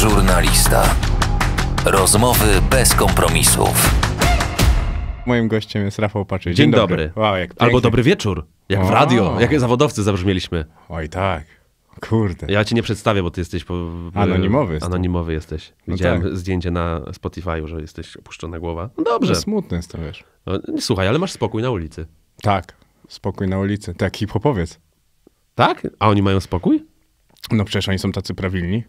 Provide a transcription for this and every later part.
Żurnalista. Rozmowy bez kompromisów. Moim gościem jest Rafał Paczy. Dzień, Dzień dobry. dobry. Wow, Albo dobry wieczór. Jak o. w radio. Jak zawodowcy zabrzmieliśmy. Oj tak. Kurde. Ja cię nie przedstawię, bo ty jesteś... Po... Anonimowy. Jest anonimowy jesteś. No Widziałem no tak. zdjęcie na Spotify, że jesteś opuszczona głowa. No dobrze. No smutny smutne jest to, wiesz. No, słuchaj, ale masz spokój na ulicy. Tak. Spokój na ulicy. Tak, hip Tak? A oni mają spokój? No przecież oni są tacy prawilni.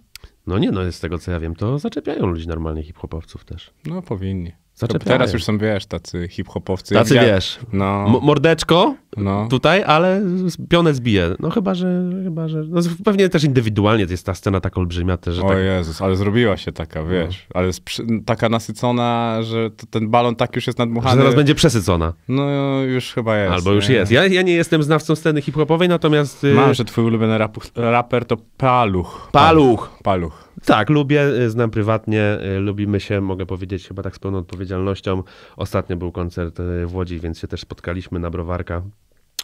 No nie, no z tego co ja wiem, to zaczepiają ludzi normalnie hip-hopowców też. No powinni. Zaczepiają. teraz już są, wiesz, tacy hip-hopowcy. Tacy, wiesz, no... mordeczko, no. tutaj, ale pionę zbije. No chyba, że, chyba, że no, pewnie też indywidualnie jest ta scena tak olbrzymia też, że O tak... Jezus, ale zrobiła się taka, no. wiesz, no. ale taka nasycona, że ten balon tak już jest nadmuchany. Że zaraz będzie przesycona. No już chyba jest. Albo już nie? jest. Ja, ja nie jestem znawcą sceny hip-hopowej, natomiast... Y- Mam, że twój ulubiony rapu, raper to Paluch. Paluch. Paluch. Tak, lubię, y, znam prywatnie, y, lubimy się, mogę powiedzieć chyba tak z pełną odpowiedzialnością. Ostatnio był koncert w Łodzi, więc się też spotkaliśmy na browarka.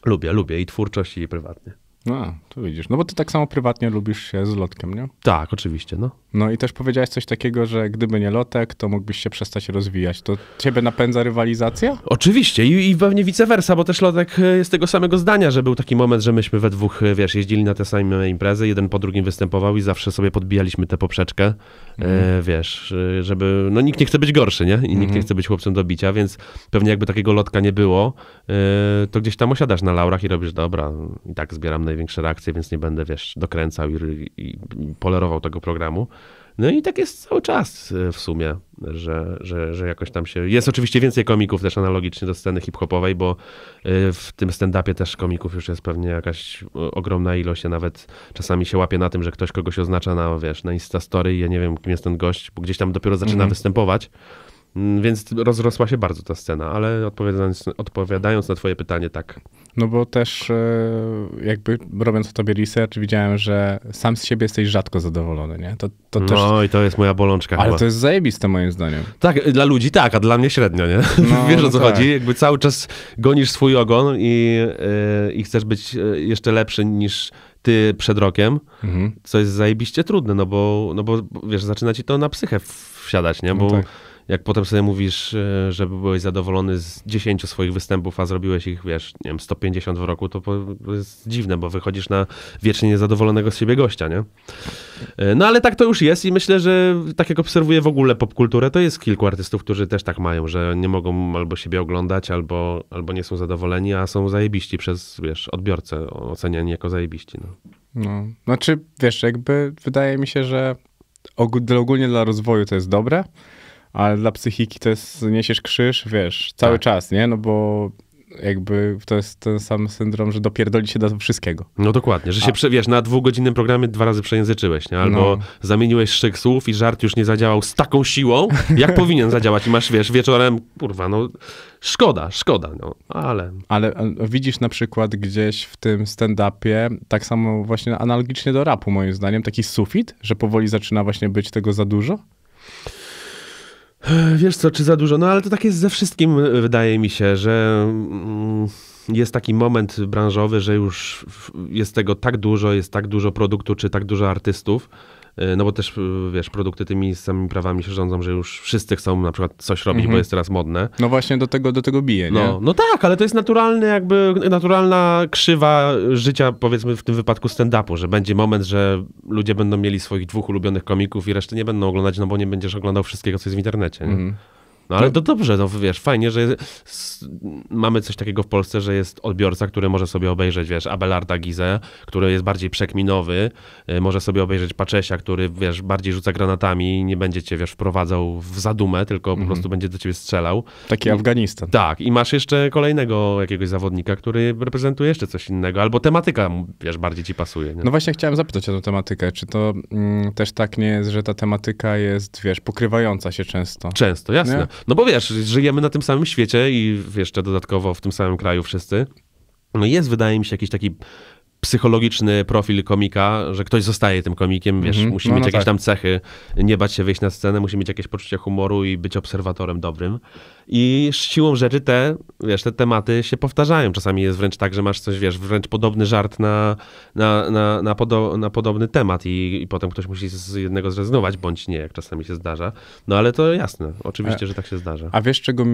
Lubię, lubię i twórczość, i prywatnie. No, to widzisz. No bo ty tak samo prywatnie lubisz się z lotkiem, nie? Tak, oczywiście, no. No i też powiedziałeś coś takiego, że gdyby nie lotek, to mógłbyś się przestać rozwijać. To ciebie napędza rywalizacja? Oczywiście i, i pewnie vice versa, bo też lotek e, jest tego samego zdania, że był taki moment, że myśmy we dwóch, e, wiesz, jeździli na te same imprezy, jeden po drugim występował i zawsze sobie podbijaliśmy tę poprzeczkę, E, wiesz, y, żeby, no nikt nie chce być gorszy, nie? I nikt nie mhm. chce być chłopcem do bicia, więc pewnie jakby takiego lotka nie było, e, to gdzieś tam osiadasz na laurach i robisz, dobra, i tak zbieram największe reakcje, więc nie będę, wiesz, dokręcał i, i polerował tego programu. No i tak jest cały czas e, w sumie, że, że, że jakoś tam się. Jest oczywiście więcej komików też analogicznie do sceny hip-hopowej, bo e, w tym stand-upie też komików już jest pewnie jakaś ogromna ilość. Ja nawet czasami się łapie na tym, że ktoś kogoś oznacza na, wiesz, na insta i ja nie wiem, kim jest ten gość, bo gdzieś tam dopiero zaczyna mm -hmm. występować. Mm, więc rozrosła się bardzo ta scena, ale odpowiadając, odpowiadając na Twoje pytanie, tak. No bo też e, jakby robiąc w tobie research, widziałem, że sam z siebie jesteś rzadko zadowolony, nie? To, to też... No i to jest moja bolączka. Ale chyba. to jest zajebiste moim zdaniem. Tak, dla ludzi tak, a dla mnie średnio, nie? No, Wiesz o co tak. chodzi? Jakby cały czas gonisz swój ogon i, yy, i chcesz być e, jeszcze lepszy niż ty przed rokiem, mhm. co jest zajebiście trudne, no bo, no bo wiesz, zaczyna ci to na psychę wsiadać, nie? No bo no tak jak potem sobie mówisz, e, że byłeś zadowolony z 10 swoich występów, a zrobiłeś ich, wiesz, nie wiem, 150 w roku, to jest dziwne, bo wychodzisz na wiecznie niezadowolonego z siebie gościa, nie? E, no ale tak to już jest i myślę, że tak jak obserwuję w ogóle popkulturę, to jest kilku artystów, którzy też tak mają, że nie mogą albo siebie oglądać, albo, albo nie są zadowoleni, a są zajebiści przez, wiesz, odbiorcę, oceniani jako zajebiści, no. No, znaczy, wiesz, jakby wydaje mi się, że ogólnie dla rozwoju to jest dobre, ale dla psychiki to jest, niesiesz krzyż, wiesz, cały tak. czas, nie? No bo jakby to jest ten sam syndrom, że dopierdoli się do wszystkiego. No dokładnie, że się, A. wiesz, na dwugodzinnym programie dwa razy przejęzyczyłeś, nie? Albo no. zamieniłeś szyk słów i żart już nie zadziałał z taką siłą, jak powinien zadziałać i masz, wiesz, wieczorem, kurwa, no szkoda, szkoda, no, ale... Ale e, widzisz na przykład gdzieś w tym stand-upie, tak samo właśnie analogicznie do rapu moim zdaniem, taki sufit, że powoli zaczyna właśnie być tego za dużo? Wiesz co, czy za dużo? No ale to tak jest ze wszystkim, e, wydaje mi się, że mm, jest taki moment branżowy, że już jest tego tak dużo, jest tak dużo produktu, czy tak dużo artystów, E, no bo też e, wiesz, produkty tymi samymi prawami się rządzą, że już wszyscy chcą na przykład coś robić, mhm. bo jest teraz modne. No właśnie do tego, do tego bije, no, nie? No, no tak, ale to jest naturalny jakby, naturalna krzywa życia powiedzmy w tym wypadku stand-upu, że będzie moment, że ludzie będą mieli swoich dwóch ulubionych komików i reszty nie będą oglądać, no bo nie będziesz oglądał wszystkiego, co jest w internecie, nie? Mhm. No ale to dobrze, no wiesz, fajnie, że mamy coś takiego w Polsce, że jest odbiorca, który może sobie obejrzeć, wiesz, Abelarda Gizę, który jest bardziej przekminowy, y, może sobie obejrzeć Paczesia, który, wiesz, bardziej rzuca granatami i nie będzie cię, wiesz, wprowadzał w zadumę, tylko po mhm. prostu będzie do ciebie strzelał. Taki Afganistan. Tak, i masz jeszcze kolejnego jakiegoś zawodnika, który reprezentuje jeszcze coś innego, albo tematyka, wiesz, bardziej ci pasuje. Nie? No właśnie chciałem zapytać o tę tematykę, czy to mm, też tak nie jest, że ta tematyka jest, wiesz, pokrywająca się często? Często, jasne. Nie? No bo wiesz, żyjemy na tym samym świecie i jeszcze dodatkowo w tym samym kraju wszyscy. No jest, wydaje mi się, jakiś taki psychologiczny profil komika, że ktoś zostaje tym komikiem, wiesz, mm -hmm. musi no, mieć no jakieś tak. tam cechy, nie bać się wyjść na scenę, musi mieć jakieś poczucie humoru i być obserwatorem dobrym. I siłą rzeczy te, wiesz, te tematy się powtarzają. Czasami jest wręcz tak, że masz coś, wiesz, wręcz podobny żart na, na, na, na, podo na podobny temat i, i, potem ktoś musi z jednego zrezygnować, bądź nie, jak czasami się zdarza. No ale to jasne, oczywiście, a, że tak się zdarza. A wiesz, czego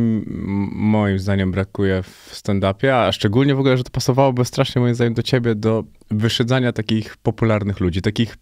moim zdaniem brakuje w stand-upie, a szczególnie w ogóle, że to pasowałoby strasznie moim zdaniem do ciebie, do do wyszydzania takich popularnych ludzi, takich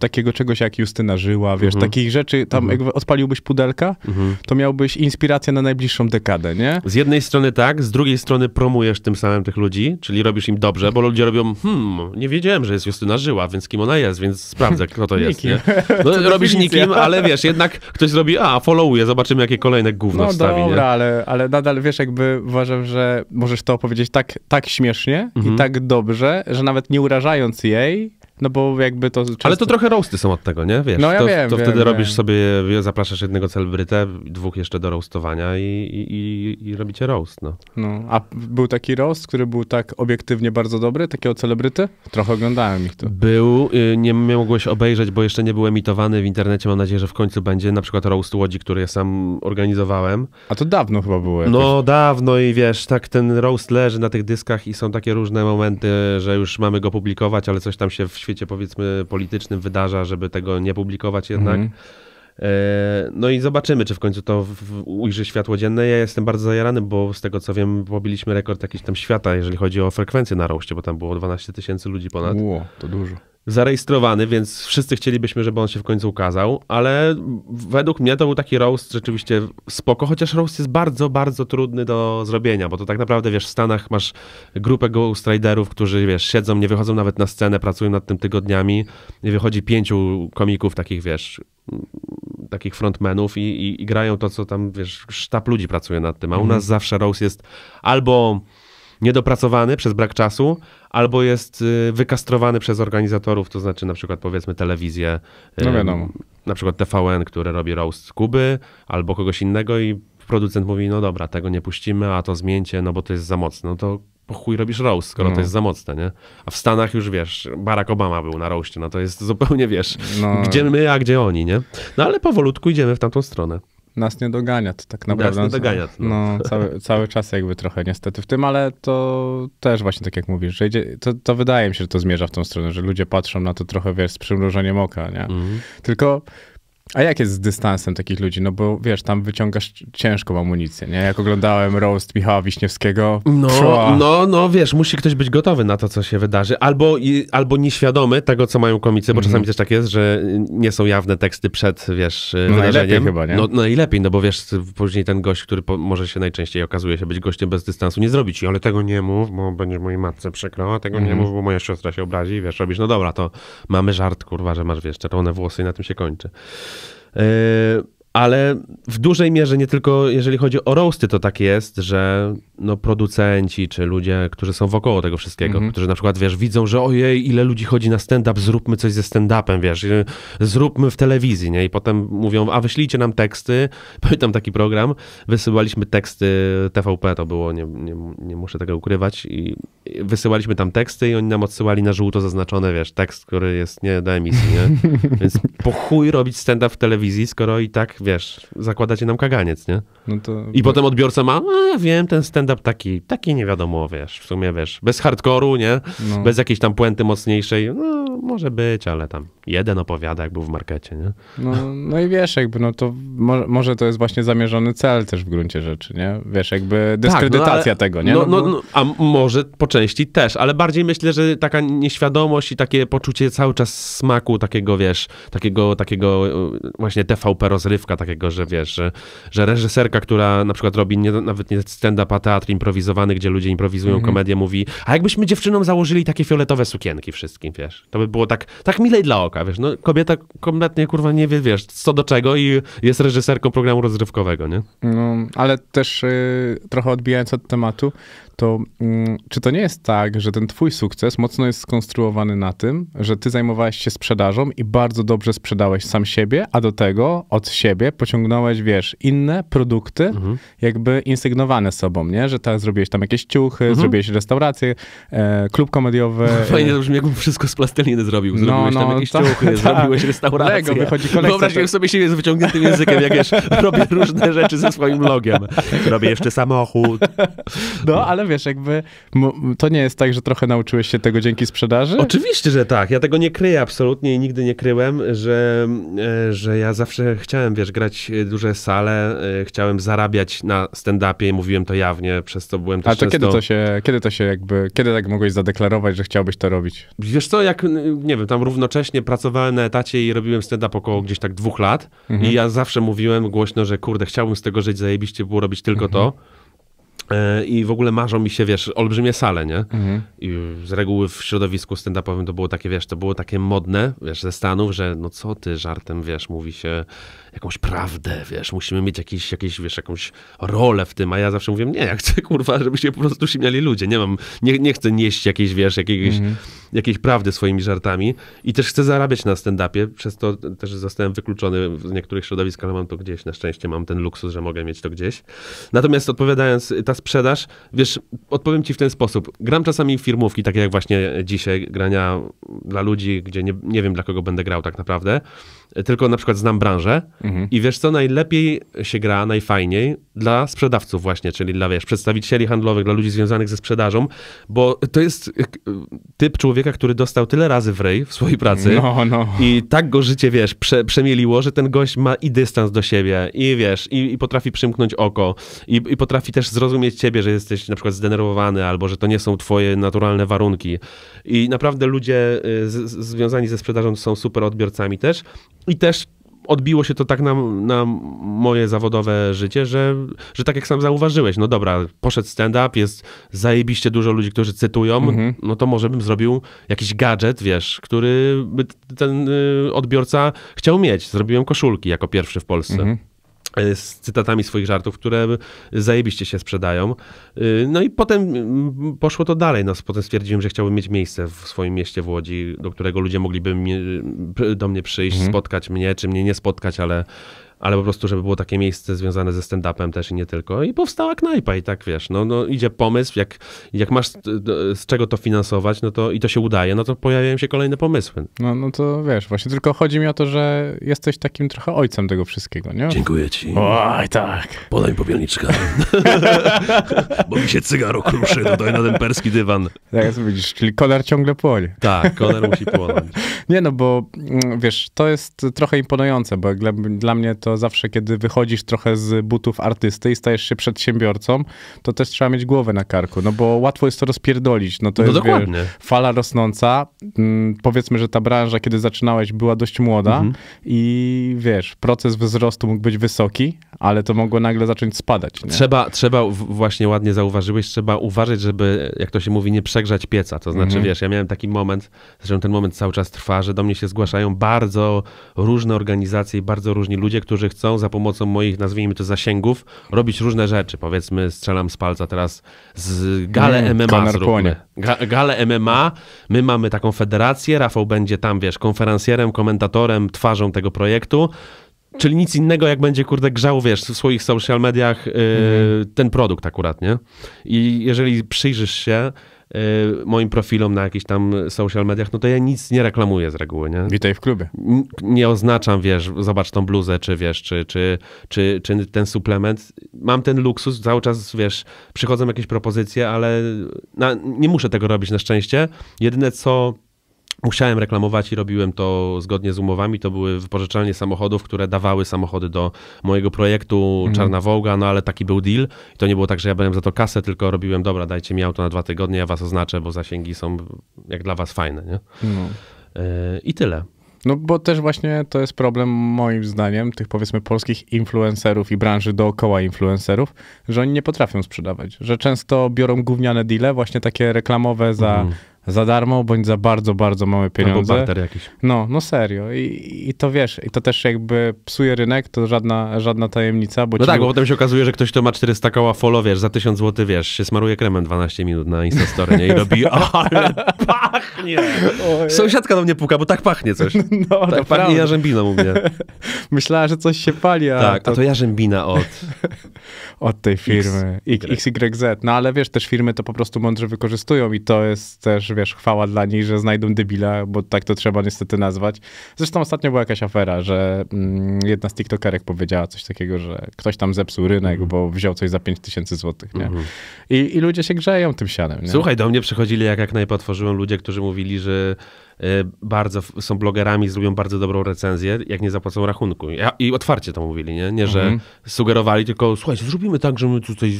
takiego czegoś jak Justyna Żyła, wiesz, mhm. takich rzeczy, tam mhm. jak odpaliłbyś pudelka, mhm. to miałbyś inspirację na najbliższą dekadę, nie? Z jednej strony tak, z drugiej strony promujesz tym samym tych ludzi, czyli robisz im dobrze, bo ludzie robią, hmm, nie wiedziałem, że jest Justyna Żyła, więc kim ona jest, więc sprawdzę, kto to jest, nie? No, robisz nikim, ale wiesz, jednak ktoś zrobi, a, followuje, zobaczymy, jakie kolejne gówno no, wstawi, dobra, nie? Ale, ale nadal, wiesz, jakby uważam, że możesz to opowiedzieć tak, tak śmiesznie mhm. i tak dobrze, że na nawet nie urażając jej, no bo jakby to. Często... Ale to trochę roasty są od tego, nie? Wiesz, no ja to, wiem, to wiem, wtedy wiem. robisz sobie, zapraszasz jednego celebrytę, dwóch jeszcze do roastowania i, i, i, robicie roast. No. no, a był taki roast, który był tak obiektywnie bardzo dobry, takiego celebryty? Trochę oglądałem ich tu. Był, y, nie mogłeś obejrzeć, bo jeszcze nie był emitowany w internecie. Mam nadzieję, że w końcu będzie. Na przykład roast Łodzi, który ja sam organizowałem. A to dawno chyba było. Jakoś. No dawno i wiesz, tak ten roast leży na tych dyskach i są takie różne momenty, że już mamy go publikować, ale coś tam się w świecie świecie powiedzmy politycznym wydarza, żeby tego nie publikować jednak. Mhm. E, no i zobaczymy, czy w końcu to ujrzy światło dzienne. Ja jestem bardzo zajarany, bo z tego co wiem, pobiliśmy rekord jakiś tam świata, jeżeli chodzi o frekwencję na roście, bo tam było 12 tysięcy ludzi ponad. Ło, to dużo zarejestrowany, więc wszyscy chcielibyśmy, żeby on się w końcu ukazał, ale według mnie to był taki roast rzeczywiście spoko, chociaż roast jest bardzo, bardzo trudny do zrobienia, bo to tak naprawdę, wiesz, w Stanach masz grupę Ghost Riderów, którzy, wiesz, siedzą, nie wychodzą nawet na scenę, pracują nad tym tygodniami nie wychodzi pięciu komików takich, wiesz, takich frontmenów i, i, i grają to, co tam, wiesz, sztab ludzi pracuje nad tym, a u mhm. nas zawsze roast jest albo niedopracowany przez brak czasu, albo jest y, wykastrowany przez organizatorów, to znaczy na przykład powiedzmy telewizję, no wiadomo. na przykład TVN, które robi roast Kuby, albo kogoś innego i producent mówi, no dobra, tego nie puścimy, a to zmieńcie, no bo to jest za mocne. No to po chuj robisz roast, skoro no. to jest za mocne, nie? A w Stanach już, wiesz, Barack Obama był na roście, no to jest zupełnie, wiesz, no. gdzie my, a gdzie oni, nie? No ale powolutku idziemy w tamtą stronę nas nie dogania, to tak naprawdę. Nas nie dogania. No. no, cały, cały czas jakby trochę niestety w tym, ale to też właśnie tak jak mówisz, że idzie, to, to wydaje mi się, że to zmierza w tą stronę, że ludzie patrzą na to trochę, wiesz, z przymrużeniem oka, nie? Mhm. Tylko a jak jest z dystansem takich ludzi? No bo wiesz, tam wyciągasz ciężką amunicję, nie? Jak oglądałem roast Michała Wiśniewskiego, no, no, no wiesz, musi ktoś być gotowy na to, co się wydarzy. Albo, i, albo nieświadomy tego, co mają komicy, bo mm -hmm. czasami mhm. też tak jest, że nie są jawne teksty przed, wiesz, no wydarzeniem. Chyba, nie? No, no najlepiej, no bo wiesz, później ten gość, który po, może się najczęściej okazuje się być gościem bez dystansu, nie zrobi ci, ale tego nie mów, bo będzie mojej matce przykro, tego mm -hmm. nie mhm. mów, bo moja siostra się obrazi, i wiesz, robisz, no dobra, to mamy żart, kurwa, że masz, wiesz, czerwone włosy i na tym się kończy. Yy, ale w dużej mierze nie tylko jeżeli chodzi o roasty to tak jest, że no, producenci czy ludzie, którzy są wokoło tego wszystkiego, mm -hmm. którzy na przykład, wiesz, widzą, że ojej, ile ludzi chodzi na stand-up, zróbmy coś ze stand-upem, wiesz, y, zróbmy w telewizji, nie? I potem mówią, a wyślijcie nam teksty. Pamiętam taki program, wysyłaliśmy teksty TVP, to było, nie, nie, nie muszę tego ukrywać, i wysyłaliśmy tam teksty i oni nam odsyłali na żółto zaznaczone, wiesz, tekst, który jest nie do emisji, nie? Więc po chuj robić stand-up w telewizji, skoro i tak, wiesz, zakładacie nam kaganiec, nie? No to... I potem odbiorca ma, a ja wiem, ten stand-up stand-up taki, taki nie wiadomo, wiesz, w sumie, wiesz, bez hardkoru, nie? No. Bez jakiejś tam puenty mocniejszej, no może być, ale tam jeden opowiada, jak był w markecie, nie? No, no i wiesz, jakby, no to mo może to jest właśnie zamierzony cel też w gruncie rzeczy, nie? Wiesz, jakby dyskredytacja tak, no, ale, tego, nie? No, no, no, no, a może po części też, ale bardziej myślę, że taka nieświadomość i takie poczucie cały czas smaku takiego, wiesz, takiego, takiego e, właśnie TVP rozrywka takiego, że wiesz, że, że reżyserka, która na przykład robi nie, nawet nie stand-up, a teatr improwizowany, gdzie ludzie improwizują mhm. komedię, mówi, a jakbyśmy dziewczynom założyli takie fioletowe sukienki wszystkim, wiesz, to by było tak, tak milej dla oka, wiesz, no kobieta kompletnie, kurwa, nie wie, wiesz, co do czego i jest reżyserką programu rozrywkowego, nie? No, ale też y, trochę odbijając od tematu, to mm, czy to nie jest tak, że ten twój sukces mocno jest skonstruowany na tym, że ty zajmowałeś się sprzedażą i bardzo dobrze sprzedałeś sam siebie, a do tego od siebie pociągnąłeś, wiesz, inne produkty mhm. jakby insygnowane sobą, nie? Że tak zrobiłeś tam jakieś ciuchy, mhm. zrobiłeś restaurację, e, klub komediowy. Fajnie, e... że jakbym wszystko z plasteliny zrobił. No, zrobiłeś no, no, tam jakieś ta, ciuchy, ta, zrobiłeś restaurację. Lego wychodzi kolekcja. Wyobraź to... sobie siebie z wyciągniętym językiem, jak wiesz, robię różne rzeczy ze swoim logiem. Robię jeszcze samochód. No, ale ale wiesz, jakby to nie jest tak, że trochę nauczyłeś się tego dzięki sprzedaży? Oczywiście, że tak. Ja tego nie kryję absolutnie i nigdy nie kryłem, że, e, że ja zawsze chciałem, wiesz, grać duże sale, e, chciałem zarabiać na stand-upie i mówiłem to jawnie, przez to byłem też A to często... kiedy to się, kiedy to się jakby, kiedy tak mogłeś zadeklarować, że chciałbyś to robić? Wiesz co, jak, nie wiem, tam równocześnie pracowałem na etacie i robiłem stand-up około gdzieś tak dwóch lat mhm. i ja zawsze mówiłem głośno, że kurde, chciałbym z tego żyć, zajebiście było robić tylko mhm. to E, I w ogóle marzą mi się, wiesz, olbrzymie sale, nie? Mhm. I z reguły w środowisku stand-upowym to było takie, wiesz, to było takie modne, wiesz, ze Stanów, że no co ty, żartem, wiesz, mówi się jakąś prawdę, wiesz, musimy mieć jakieś, jakieś, wiesz, jakąś rolę w tym, a ja zawsze mówię, nie, ja chcę, kurwa, żeby się po prostu śmiali ludzie, nie mam, nie, nie chcę nieść jakiejś, wiesz, jakiejś, mm -hmm. jakiejś prawdy swoimi żartami i też chcę zarabiać na stand-upie, przez to też zostałem wykluczony z niektórych środowisk, ale mam to gdzieś, na szczęście mam ten luksus, że mogę mieć to gdzieś. Natomiast odpowiadając, y, ta sprzedaż, wiesz, odpowiem ci w ten sposób, gram czasami firmówki, takie jak właśnie dzisiaj, grania dla ludzi, gdzie nie, nie wiem, dla kogo będę grał tak naprawdę, tylko na przykład znam branżę mhm. i wiesz co, najlepiej się gra, najfajniej dla sprzedawców właśnie, czyli dla wiesz, przedstawicieli handlowych, dla ludzi związanych ze sprzedażą, bo to jest y, y, typ człowieka, który dostał tyle razy w w swojej pracy no, no. i tak go życie, wiesz, prze, przemieliło, że ten gość ma i dystans do siebie i wiesz, i, i potrafi przymknąć oko i, i potrafi też zrozumieć ciebie, że jesteś na przykład zdenerwowany albo, że to nie są twoje naturalne warunki i naprawdę ludzie y, z, z, związani ze sprzedażą są super odbiorcami też i też odbiło się to tak na, na moje zawodowe życie, że, że tak jak sam zauważyłeś, no dobra, poszedł stand-up, jest zajebiście dużo ludzi, którzy cytują, mhm. no to może bym zrobił jakiś gadżet, wiesz, który by ten y, odbiorca chciał mieć. Zrobiłem koszulki jako pierwszy w Polsce. Mhm. E, z cytatami swoich żartów, które zajebiście się sprzedają. E, no i potem poszło to dalej. No, potem stwierdziłem, że chciałbym mieć miejsce w swoim mieście w Łodzi, do którego ludzie mogliby mnie, do mnie przyjść, mhm. spotkać mnie, czy mnie nie spotkać, ale, ale po prostu, żeby było takie miejsce związane ze stand-upem też i nie tylko. I powstała knajpa i tak, wiesz, no, no idzie pomysł, jak, jak masz e, z czego to finansować, no to i to się udaje, no to pojawiają się kolejne pomysły. No, no to wiesz, właśnie tylko chodzi mi o to, że jesteś takim trochę ojcem tego wszystkiego, nie? Dziękuję ci. Oj, tak. Podaj popielniczkę. Bo mi się cygaro kruszy tutaj na ten perski dywan. Tak, jest, widzisz, czyli koler ciągle płonie. Tak, koler musi płonąć. nie, no bo mm, wiesz, to jest trochę imponujące, bo dla, dla mnie to zawsze, kiedy wychodzisz trochę z butów artysty i stajesz się przedsiębiorcą, to też trzeba mieć głowę na karku, no bo łatwo jest to rozpierdolić. No to no jest dokładnie. Wiesz, fala rosnąca. Mm, powiedzmy, że ta branża, kiedy zaczynałeś, była dość młoda mhm. i wiesz, proces wzrostu mógł być wysoki, ale to mogło nagle zacząć spadać. Nie? Trzeba, trzeba, właśnie ładnie zauważyłeś, trzeba uważać, żeby, jak to się mówi, nie przegrzać pieca. To znaczy, mhm. wiesz, ja miałem taki moment, zresztą ten moment cały czas trwa, że do mnie się zgłaszają bardzo różne organizacje i bardzo różni ludzie, którzy którzy chcą za pomocą moich, nazwijmy to, zasięgów, robić różne rzeczy. Powiedzmy, strzelam z palca teraz z gale mm, MMA zróbmy. Ga, MMA, my mamy taką federację, Rafał będzie tam, wiesz, konferencjerem, komentatorem, twarzą tego projektu. Czyli nic innego, jak będzie, kurde, grzał, wiesz, w swoich social mediach yy, mm. ten produkt akurat, nie? I jeżeli przyjrzysz się, Y, moim profilom na jakichś tam social mediach, no to ja nic nie reklamuję z reguły, nie? Witaj w klubie. Nie oznaczam, wiesz, zobacz tą bluzę, czy wiesz, czy, czy, czy, czy ten suplement. Mam ten luksus, cały czas, wiesz, przychodzą jakieś propozycje, ale na, nie muszę tego robić na szczęście. Jedyne co musiałem reklamować i robiłem to zgodnie z umowami. To były wypożyczalnie samochodów, które dawały samochody do mojego projektu mhm. Czarna Wołga, no ale taki był deal. I to nie było tak, że ja byłem za to kasę, tylko robiłem, dobra, dajcie mi auto na dwa tygodnie, ja was oznaczę, bo zasięgi są jak dla was fajne, nie? No. E, I tyle. No bo też właśnie to jest problem moim zdaniem tych powiedzmy polskich influencerów i branży dookoła influencerów, że oni nie potrafią sprzedawać, że często biorą gówniane deale, właśnie takie reklamowe za mhm za darmo, bądź za bardzo, bardzo małe pieniądze. Albo jakiś. No, no serio. I, I to wiesz, i to też jakby psuje rynek, to żadna, żadna tajemnica. Bo no tak, bo potem się okazuje, że ktoś, kto ma 400 koła follow, wiesz, za 1000 zł, wiesz, się smaruje kremem 12 minut na Instastory, nie? I robi, ale pachnie! Ojej. Sąsiadka do mnie puka, bo tak pachnie coś. No, tak pachnie prawda. jarzębiną u mnie. Myślała, że coś się pali, a Tak, to... a to jarzębina od... od tej firmy, y. X, XYZ. No ale wiesz, też firmy to po prostu mądrze wykorzystują i to jest też wiesz, chwała dla nich, że znajdą debila, bo tak to trzeba niestety nazwać. Zresztą ostatnio była jakaś afera, że mm, jedna z TikTokerek powiedziała coś takiego, że ktoś tam zepsuł rynek, mm. bo wziął coś za 5000 zł, złotych. Mm. I, I ludzie się grzeją tym sianem, nie? Słuchaj, do mnie przychodzili, jak jak najpotworzyłem ludzie, którzy mówili, że Y, bardzo są blogerami, zrobią bardzo dobrą recenzję, jak nie zapłacą rachunku. I otwarcie to mówili, nie? Nie, że mhm. sugerowali, tylko słuchajcie, zrobimy tak, że my tutaj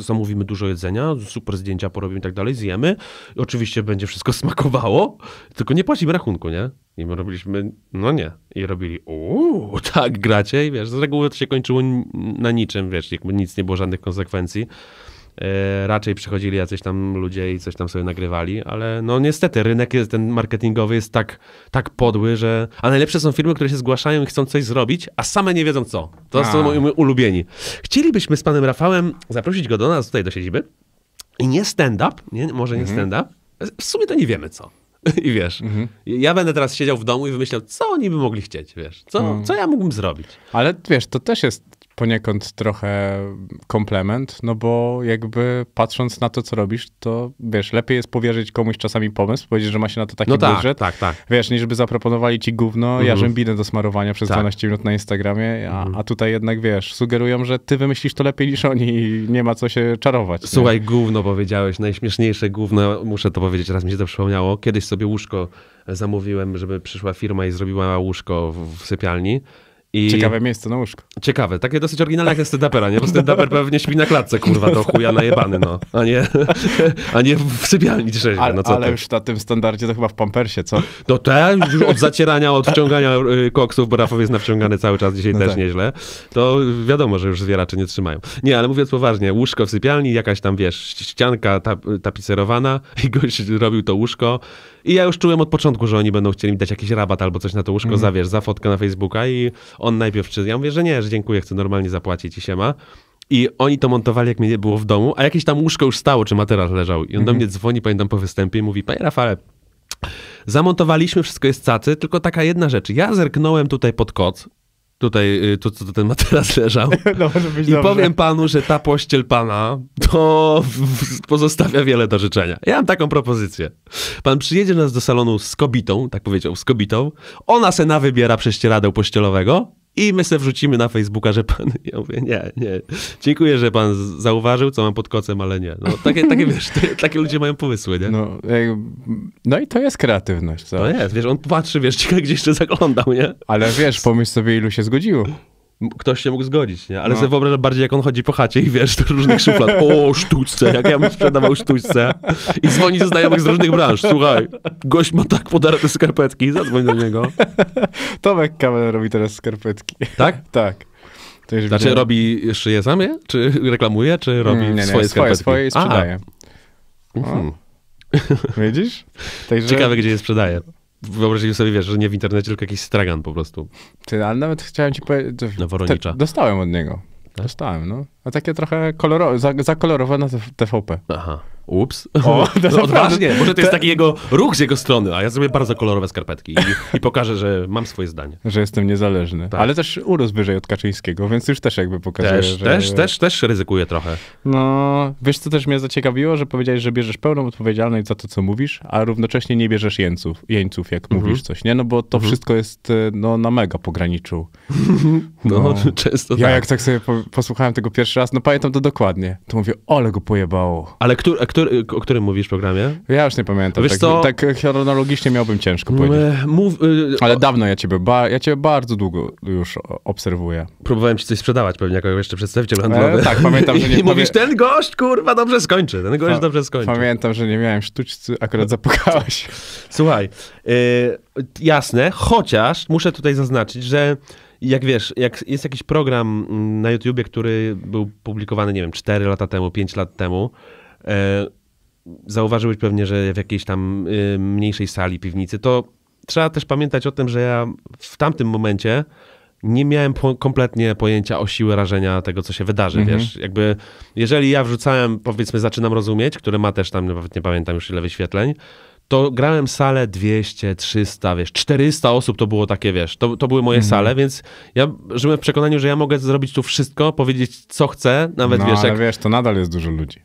zamówimy dużo jedzenia, super zdjęcia porobimy i tak dalej, zjemy. I oczywiście będzie wszystko smakowało, tylko nie płacimy rachunku, nie? I my robiliśmy, no nie. I robili, uuu, tak gracie. I wiesz, z reguły to się kończyło na niczym, wiesz, jakby nic nie było, żadnych konsekwencji. E, raczej przychodzili jacyś tam ludzie i coś tam sobie nagrywali, ale no niestety rynek jest, ten marketingowy jest tak, tak podły, że... A najlepsze są firmy, które się zgłaszają i chcą coś zrobić, a same nie wiedzą co. To a. są moi ulubieni. Chcielibyśmy z panem Rafałem zaprosić go do nas tutaj do siedziby i nie stand-up, nie, może nie mhm. stand-up, w sumie to nie wiemy co. I wiesz, mhm. ja będę teraz siedział w domu i wymyślał, co oni by mogli chcieć, wiesz, co, mhm. co ja mógłbym zrobić. Ale wiesz, to też jest poniekąd trochę komplement, no bo jakby patrząc na to, co robisz, to wiesz, lepiej jest powierzyć komuś czasami pomysł, powiedzieć, że ma się na to taki no tak, budżet, tak, tak. wiesz, niż by zaproponowali ci gówno, mhm. ja żębinę do smarowania przez tak. 12 minut na Instagramie, a, mhm. a tutaj jednak, wiesz, sugerują, że ty wymyślisz to lepiej niż oni i nie ma co się czarować. Słuchaj, nie? gówno powiedziałeś, najśmieszniejsze gówno, muszę to powiedzieć, raz mi się to przypomniało, kiedyś sobie łóżko zamówiłem, żeby przyszła firma i zrobiła łóżko w, w sypialni, i... Ciekawe miejsce na łóżko. Ciekawe, takie dosyć oryginalne jak ten stand-upera, nie? Bo stand-uper no. pewnie śpi na klatce, kurwa, do chuja najebany, no. A nie, a nie w sypialni dzisiaj. No, co ale ty? już na tym standardzie to chyba w pampersie, co? To te, już od zacierania, od wciągania y, koksów, bo Rafał jest nawciągany cały czas, dzisiaj no też tak. nieźle. To wiadomo, że już zwieracze nie trzymają. Nie, ale mówiąc poważnie, łóżko w sypialni, jakaś tam, wiesz, ścianka tap tapicerowana i goś robił to łóżko. I ja już czułem od początku, że oni będą chcieli mi dać jakiś rabat albo coś na to łóżko, mm. za, za fotkę na Facebooka i on najpierw czy ja mówię, że nie, że dziękuję, chcę normalnie zapłacić i się ma. I oni to montowali, jak mnie nie było w domu, a jakieś tam łóżko już stało, czy materiał leżał. I on do mhm. mnie dzwoni, pamiętam po występie, i mówi: Panie Rafale, zamontowaliśmy, wszystko jest cacy, tylko taka jedna rzecz. Ja zerknąłem tutaj pod koc, tutaj, y, to co ten materac leżał. No, I dobrze. powiem panu, że ta pościel pana to pozostawia wiele do życzenia. Ja mam taką propozycję. Pan przyjedzie nas do salonu z kobitą, tak powiedział, z kobitą. Ona se wybiera prześcieradeł pościelowego, i my se wrzucimy na Facebooka, że pan... Ja mówię, nie, nie, dziękuję, że pan zauważył, co mam pod kocem, ale nie. No, takie, takie, wiesz, takie ludzie mają pomysły, nie? No, no i to jest kreatywność, co? To jest, wiesz, on patrzy, wiesz, ciekawe gdzie jeszcze zaglądał, nie? Ale wiesz, pomyśl sobie, ilu się zgodziło ktoś się mógł zgodzić, nie? Ale no. sobie wyobrażam bardziej, jak on chodzi po chacie i wiesz, do różnych szuflad. O, sztuczce, jak ja bym sprzedawał sztuczce. I dzwoni ze znajomych z różnych branż. Słuchaj, gość ma tak podarte skarpetki, zadzwoń do niego. Tomek Kamel robi teraz skarpetki. Tak? tak. To znaczy widziałem. robi, szyje sam Czy reklamuje, czy mm, robi nie, nie, swoje, swoje skarpetki? Swoje, swoje sprzedaje. Mhm. Widzisz? Także... Ciekawe, gdzie je sprzedaje wyobraźcie sobie, wiesz, że nie w internecie, tylko jakiś stragan po prostu. Ty, ale nawet chciałem ci powiedzieć, na Woronicza. Te, dostałem od niego. Dostałem, no. A takie trochę kolorowe, zakolorowane za, TVP. Aha. Ups. O, no odważnie. No, może to jest taki jego ruch z jego strony, a ja zrobię bardzo kolorowe skarpetki i, i pokażę, że mam swoje zdanie. Że jestem niezależny. Tak. Ale też urósł wyżej od Kaczyńskiego, więc już też jakby pokazuje, też, że... Też, też, też ryzykuję trochę. No, wiesz co też mnie zaciekawiło, że powiedziałeś, że bierzesz pełną odpowiedzialność za to, co mówisz, a równocześnie nie bierzesz jeńców, jeńców jak mhm. mówisz coś, nie? No bo to mhm. wszystko jest y, no, na mega pograniczu. No, no często Ja tak. jak tak sobie po, posłuchałem tego pierwszy raz, no pamiętam to dokładnie, to mówię, ole go pojebało. Ale który który, o którym mówisz programie? Ja już nie pamiętam. Wiesz tak, co? tak chronologicznie miałbym ciężko mm, powiedzieć. Mów, yy, Ale dawno ja ciebie, ba, ja ciebie bardzo długo już obserwuję. Próbowałem ci coś sprzedawać pewnie jako jeszcze przedstawiciel e, handlowy. E, tak, pamiętam, że nie... I mówisz, ten gość, kurwa, dobrze skończy, ten gość pa dobrze skończy. Pamiętam, że nie miałem sztuczcy, akurat zapukałeś. Słuchaj, yy, jasne, chociaż muszę tutaj zaznaczyć, że jak wiesz, jak jest jakiś program mm, na YouTubie, który był publikowany, nie wiem, 4 lata temu, 5 lat temu, E, zauważyłeś pewnie, że w jakiejś tam y, mniejszej sali piwnicy, to trzeba też pamiętać o tym, że ja w tamtym momencie nie miałem po kompletnie pojęcia o siły rażenia tego, co się wydarzy, mhm. wiesz, jakby jeżeli ja wrzucałem, powiedzmy, zaczynam rozumieć, który ma też tam, no, nawet nie pamiętam już ile wyświetleń, to grałem salę 200, 300, wiesz, 400 osób to było takie, wiesz, to, to były moje mhm. sale, więc ja żyłem w przekonaniu, że ja mogę zrobić tu wszystko, powiedzieć co chcę, nawet no, wiesz. Ale jak... wiesz, to nadal jest dużo ludzi.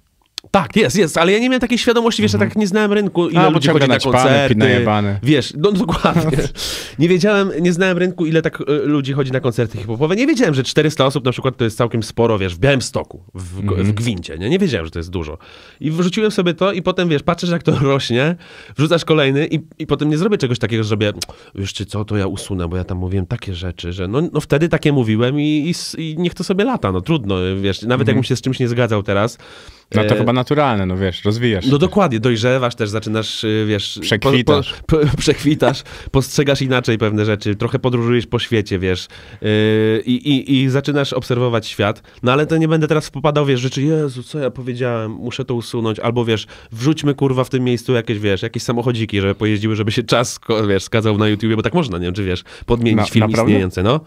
Tak, jest, jest, ale ja nie miałem takiej świadomości, wiesz, że tak nie znałem rynku, ile A, ludzi chodzi na koncerty, pany, wiesz, no dokładnie. nie wiedziałem, nie znałem rynku, ile tak e, ludzi chodzi na koncerty hip-hopowe. Nie wiedziałem, że 400 osób na przykład to jest całkiem sporo, wiesz, w Białymstoku, w, mhm. w Gwincie, nie? nie wiedziałem, że to jest dużo. I wrzuciłem sobie to i potem, wiesz, patrzysz jak to rośnie, wrzucasz kolejny i, i potem nie zrobię czegoś takiego, żeby, wiesz czy co, to ja usunę, bo ja tam mówiłem takie rzeczy, że no, no wtedy takie mówiłem i, i, i niech to sobie lata, no trudno, wiesz, nawet mhm. jakbym się z czymś nie zgadzał teraz, no to e, chyba naturalne, no wiesz, rozwijasz. No tak. dokładnie, dojrzewasz też, zaczynasz, e, wiesz... Przekwitasz. Po, po, przekwitasz, postrzegasz inaczej pewne rzeczy, trochę podróżujesz po świecie, wiesz, e, i, i, i zaczynasz obserwować świat, no ale to nie będę teraz popadał, wiesz, rzeczy, Jezu, co ja powiedziałem, muszę to usunąć, albo wiesz, wrzućmy kurwa w tym miejscu jakieś, wiesz, jakieś samochodziki, żeby pojeździły, żeby się czas, wiesz, skazał na YouTubie, bo tak można, nie wiem, czy wiesz, podmienić na, film naprawdę? istniejący, no.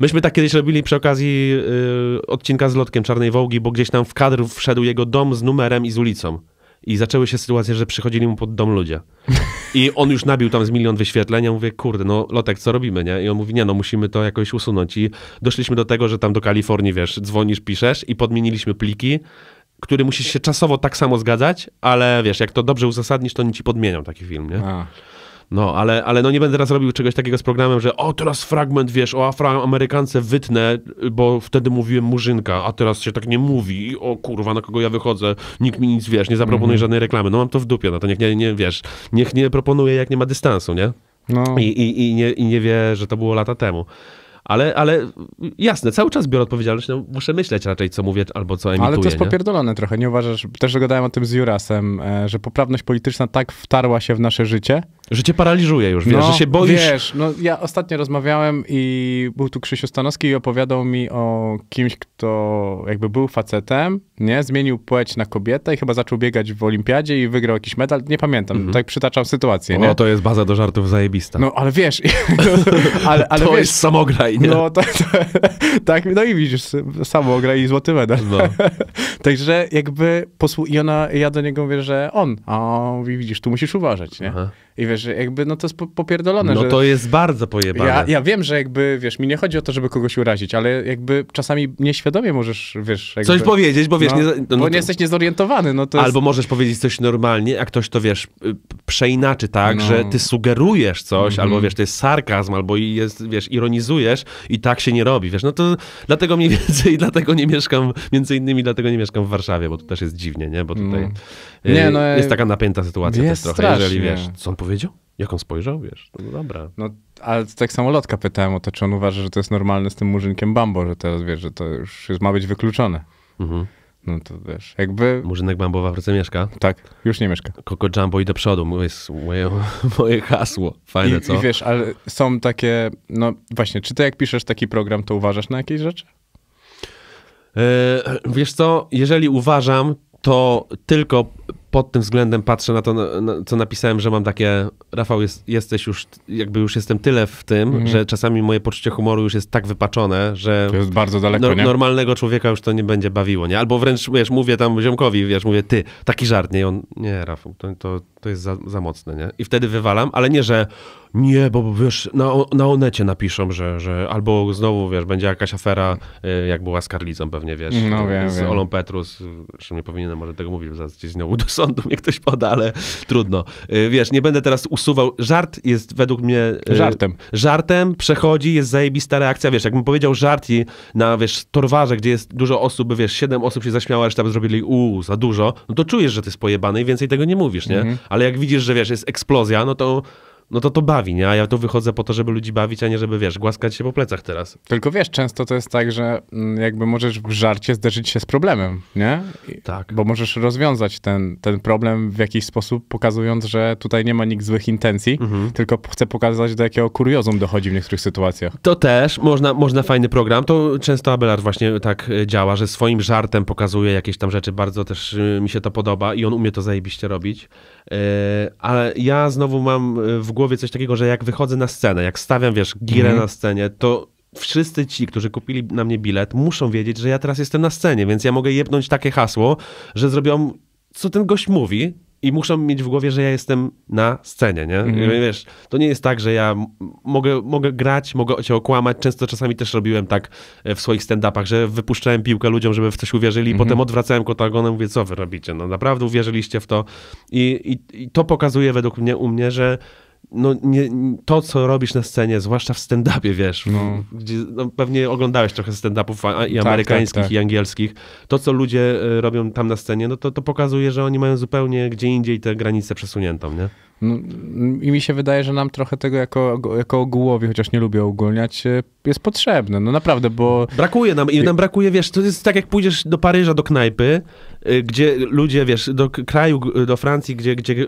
Myśmy tak kiedyś robili przy okazji yy, odcinka z lotkiem Czarnej Wołgi, bo gdzieś tam w kadr wszedł jego dom z numerem i z ulicą. I zaczęły się sytuacje, że przychodzili mu pod dom ludzie. I on już nabił tam z milion wyświetleń. Ja mówię, kurde, no Lotek, co robimy, nie? I on mówi, nie, no musimy to jakoś usunąć. I doszliśmy do tego, że tam do Kalifornii, wiesz, dzwonisz, piszesz i podmieniliśmy pliki, który musisz się czasowo tak samo zgadzać, ale wiesz, jak to dobrze uzasadnisz, to oni ci podmienią taki film, nie? A. No, ale, ale no nie będę teraz robił czegoś takiego z programem, że o, teraz fragment, wiesz, o afroamerykance wytnę, bo wtedy mówiłem murzynka, a teraz się tak nie mówi, o kurwa, na kogo ja wychodzę, nikt mi nic, wiesz, nie zaproponuje mm-hmm. żadnej reklamy, no mam to w dupie, no to niech nie, nie, wiesz, niech nie proponuje, jak nie ma dystansu, nie? No. I, i, i, nie, I nie wie, że to było lata temu. Ale, ale jasne, cały czas biorę odpowiedzialność, no, muszę myśleć raczej, co mówię albo co emituję. Ale to jest nie? popierdolone trochę, nie uważasz? Też gadałem o tym z Jurasem, e, że poprawność polityczna tak wtarła się w nasze życie, że cię paraliżuje już, wiesz, no, że się boisz. Wiesz, no ja ostatnio rozmawiałem i był tu Krzysiu Stanowski i opowiadał mi o kimś, kto jakby był facetem, nie? Zmienił płeć na kobietę i chyba zaczął biegać w olimpiadzie i wygrał jakiś medal, nie pamiętam, mm -hmm. tak przytaczam sytuację, nie? O, to jest baza do żartów zajebista. No, ale wiesz... ale, ale to wiesz, jest samograj, nie? No, to, to, tak, no i widzisz, samograj i złoty medal. No. Także jakby posłu... i ona, ja do niego mówię, że on, a widzisz, tu musisz uważać, nie? Aha. I wiesz, jakby no to jest popierdolone. No że... to jest bardzo pojebane. Ja, ja wiem, że jakby, wiesz, mi nie chodzi o to, żeby kogoś urazić, ale jakby czasami nieświadomie możesz, wiesz... Jakby... Coś powiedzieć, bo wiesz... No, nie, no, no, bo nie jesteś niezorientowany, no to Albo jest... możesz powiedzieć coś normalnie, a ktoś to, wiesz, y, przeinaczy tak, no. że ty sugerujesz coś, mm -hmm. albo mhm. wiesz, to jest sarkazm, albo jest, wiesz, ironizujesz i tak się nie robi, wiesz, no to dlatego mniej więcej, dlatego nie mieszkam, między innymi dlatego nie mieszkam w Warszawie, bo to też jest dziwnie, nie, bo tutaj mm. nie, y, no, jest y, taka napięta sytuacja jest też trochę, strasznie. jeżeli, wiesz, co powiedział? Jak on spojrzał, wiesz, no dobra. No, ale tak samo Lotka pytałem o to, czy on uważa, że to jest normalne z tym murzynkiem Bambo, że teraz, wiesz, że to już ma być wykluczone. Mhm. No to wiesz, jakby... Murzynek Bambo w Afryce mieszka? Tak, już nie mieszka. Koko Jumbo i do przodu, jest moje, moje hasło. Fajne, I, co? I wiesz, ale są takie, no właśnie, czy ty jak piszesz taki program, to uważasz na jakieś rzeczy? Yy, wiesz co, jeżeli uważam, to tylko pod tym względem patrzę na to, na, na, co napisałem, że mam takie, Rafał, jest, jesteś już, jakby już jestem tyle w tym, mm. że czasami moje poczucie humoru już jest tak wypaczone, że... To jest bardzo daleko, no, nie? Normalnego człowieka już to nie będzie bawiło, nie? Albo wręcz, wiesz, mówię tam ziomkowi, wiesz, mówię, ty, taki żart, nie? I on, nie, Rafał, to, to, to jest za, za mocne, nie? I wtedy wywalam, ale nie, że nie, bo wiesz, na, na Onecie napiszą, że, że albo znowu, wiesz, będzie jakaś afera, y, jak była z Karlicą pewnie, wiesz, no, wiem, z Olą Petrus, że nie powinienem może tego mówić, zaraz gdzieś znowu mu do sądu mnie ktoś poda, ale trudno. Y, wiesz, nie będę teraz usuwał. Żart jest według mnie... Y, żartem. Żartem, przechodzi, jest zajebista reakcja. Wiesz, jakbym powiedział żarty na, wiesz, torwarze, gdzie jest dużo osób, wiesz, siedem osób się zaśmiało, reszta tam zrobili uuu, za dużo, no to czujesz, że ty jest pojebany i więcej tego nie mówisz, nie? Mhm. Ale jak widzisz, że wiesz, jest eksplozja, no to no to to bawi, nie? A ja tu wychodzę po to, żeby ludzi bawić, a nie żeby, wiesz, głaskać się po plecach teraz. Tylko wiesz, często to jest tak, że mm, jakby możesz w żarcie zderzyć się z problemem, nie? tak. Bo możesz rozwiązać ten, ten problem w jakiś sposób, pokazując, że tutaj nie ma nikt złych intencji, mhm. tylko chcę pokazać, do jakiego kuriozum dochodzi w niektórych sytuacjach. To też, można, można fajny program, to często Abelard właśnie tak e, działa, że swoim żartem pokazuje jakieś tam rzeczy, bardzo też e, mi się to podoba i on umie to zajebiście robić, e, ale ja znowu mam w głowie coś takiego, że jak wychodzę na scenę, jak stawiam, wiesz, girę mhm. na scenie, to wszyscy ci, którzy kupili na mnie bilet, muszą wiedzieć, że ja teraz jestem na scenie, więc ja mogę jebnąć takie hasło, że zrobią, co ten gość mówi, i muszą mieć w głowie, że ja jestem na scenie, nie? Mm. Wiesz, to nie jest tak, że ja mogę, mogę grać, mogę cię okłamać. Często czasami też robiłem tak e, w swoich stand-upach, że wypuszczałem piłkę ludziom, żeby w coś uwierzyli, mm. potem odwracałem kota ogonem mówię, co wy robicie? No naprawdę uwierzyliście w to. I, i, I to pokazuje według mnie u mnie, że no nie, to, co robisz na scenie, zwłaszcza w stand-upie, wiesz, no. Gdzie, no, pewnie oglądałeś trochę stand-upów i amerykańskich, tak, tak, tak. i angielskich. To, co ludzie e, robią tam na scenie, no to, to pokazuje, że oni mają zupełnie gdzie indziej tę granicę przesuniętą, nie? No, I mi się wydaje, że nam trochę tego jako, jako ogółowi, chociaż nie lubię ogólniać, e, jest potrzebne. No naprawdę, bo. Brakuje nam, i nam brakuje, wiesz, to jest tak jak pójdziesz do Paryża, do knajpy, e, gdzie ludzie, wiesz, do kraju, do Francji, gdzie, gdzie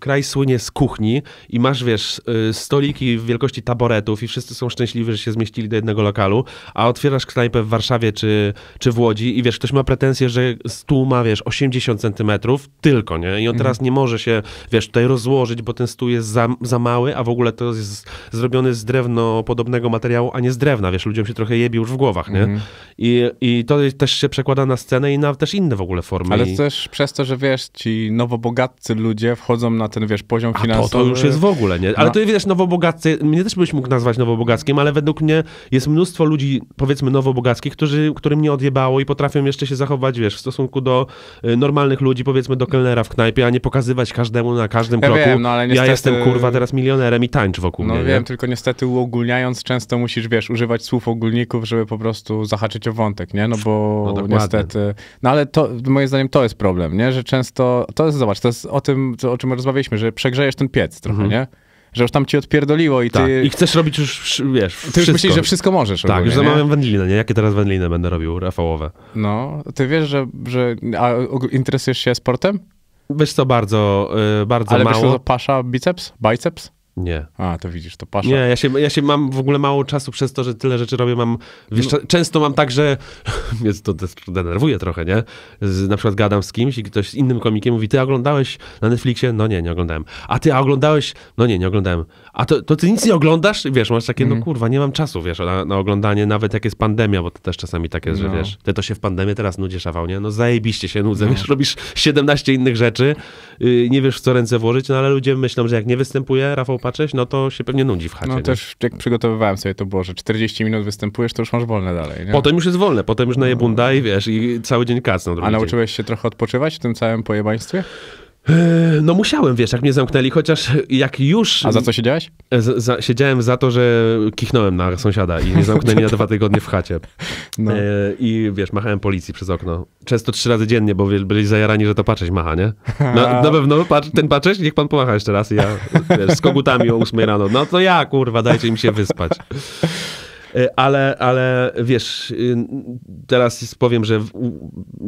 kraj słynie z kuchni i masz, wiesz, e, stoliki w wielkości taboretów i wszyscy są szczęśliwi, że się zmieścili do jednego lokalu, a otwierasz knajpę w Warszawie czy, czy w Łodzi i wiesz, ktoś ma pretensje, że stół ma, wiesz, 80 centymetrów tylko, nie? I on mhm. teraz nie może się, wiesz, tutaj rozłożyć odłożyć, bo ten stół jest za, za mały, a w ogóle to jest zrobiony z drewno podobnego materiału, a nie z drewna, wiesz, ludziom się trochę jebi już w głowach, nie? Mhm. I, I to też się przekłada na scenę i na też inne w ogóle formy. Ale też przez to, że wiesz, ci nowobogatcy ludzie wchodzą na ten, wiesz, poziom finansowy. A to, to już jest w ogóle, nie? Ale no. to wiesz, nowobogatcy, mnie też byś mógł nazwać nowobogackim, ale według mnie jest mnóstwo ludzi, powiedzmy nowobogackich, którzy, którym nie odjebało i potrafią jeszcze się zachować, wiesz, w stosunku do y, normalnych ludzi, powiedzmy do kelnera w knajpie, a nie pokazywać każdemu na każdym ja kroku, wiem, no, ale niestety... ja jestem kurwa teraz milionerem i tańcz wokół no, mnie. No wiem, nie? tylko niestety uogólniając często musisz, wiesz, używać słów ogólników, żeby po prostu zahaczyć o wątek, nie? No bo no, niestety... No ale to, moim zdaniem to jest problem, nie? Że często... To jest, zobacz, to jest o tym, o czym rozmawialiśmy, że przegrzejesz ten piec trochę, mhm. nie? że już tam ci odpierdoliło i tak. ty... Tak. I chcesz robić już, wiesz, Ty wszystko. już myślisz, że wszystko możesz. Tak, ogólnie, już zamawiam nie? wędlinę, nie? Jakie teraz wędliny będę robił, Rafałowe? No, ty wiesz, że... że a interesujesz się sportem? Wiesz co, bardzo, y, bardzo Ale mało. Ale wyszło pasza, biceps, biceps? Nie. A, to widzisz, to pasza. Nie, ja się, ja się mam w ogóle mało czasu przez to, że tyle rzeczy robię. Mam, wiesz, no. często mam tak, że mnie to denerwuje trochę, nie? Z, na przykład gadam z kimś i ktoś z innym komikiem mówi, ty oglądałeś na Netflixie? No nie, nie oglądałem. A ty a oglądałeś? No nie, nie oglądałem. A to, to ty nic nie oglądasz? Wiesz, masz takie, mm. no mhm. kurwa, nie mam czasu, wiesz, na, na, oglądanie, nawet jak jest pandemia, bo to też czasami tak jest, no. że wiesz, ty to się w pandemię teraz nudzisz, Awał, nie? No zajebiście się nudzę, no. wiesz, robisz 17 innych rzeczy, yy, nie wiesz w co ręce włożyć, no ale ludzie myślą, że jak nie występuje Rafał patrzeć, no to się pewnie nudzi w chacie. No nie? też jak przygotowywałem sobie to było, że 40 minut występujesz, to już masz wolne dalej. Nie? Potem już jest wolne, potem już na no. bunda i wiesz, i cały dzień kac A nauczyłeś dzień. się trochę odpoczywać w tym całym pojebaństwie? Yy, no musiałem, wiesz, jak mnie zamknęli, chociaż jak już... A za co siedziałeś? Z, za, siedziałem za to, że kichnąłem na sąsiada i mnie zamknęli na dwa tygodnie w chacie. No. E, I wiesz, machałem policji przez okno. Często trzy razy dziennie, bo byli zajarani, że to patrzeć macha, nie? No, na pewno patrz, ten patrzeć, niech pan pomacha jeszcze raz. I ja wiesz, z kogutami o ósmej rano. No to ja, kurwa, dajcie im się wyspać. E, ale, ale wiesz, y, teraz powiem, że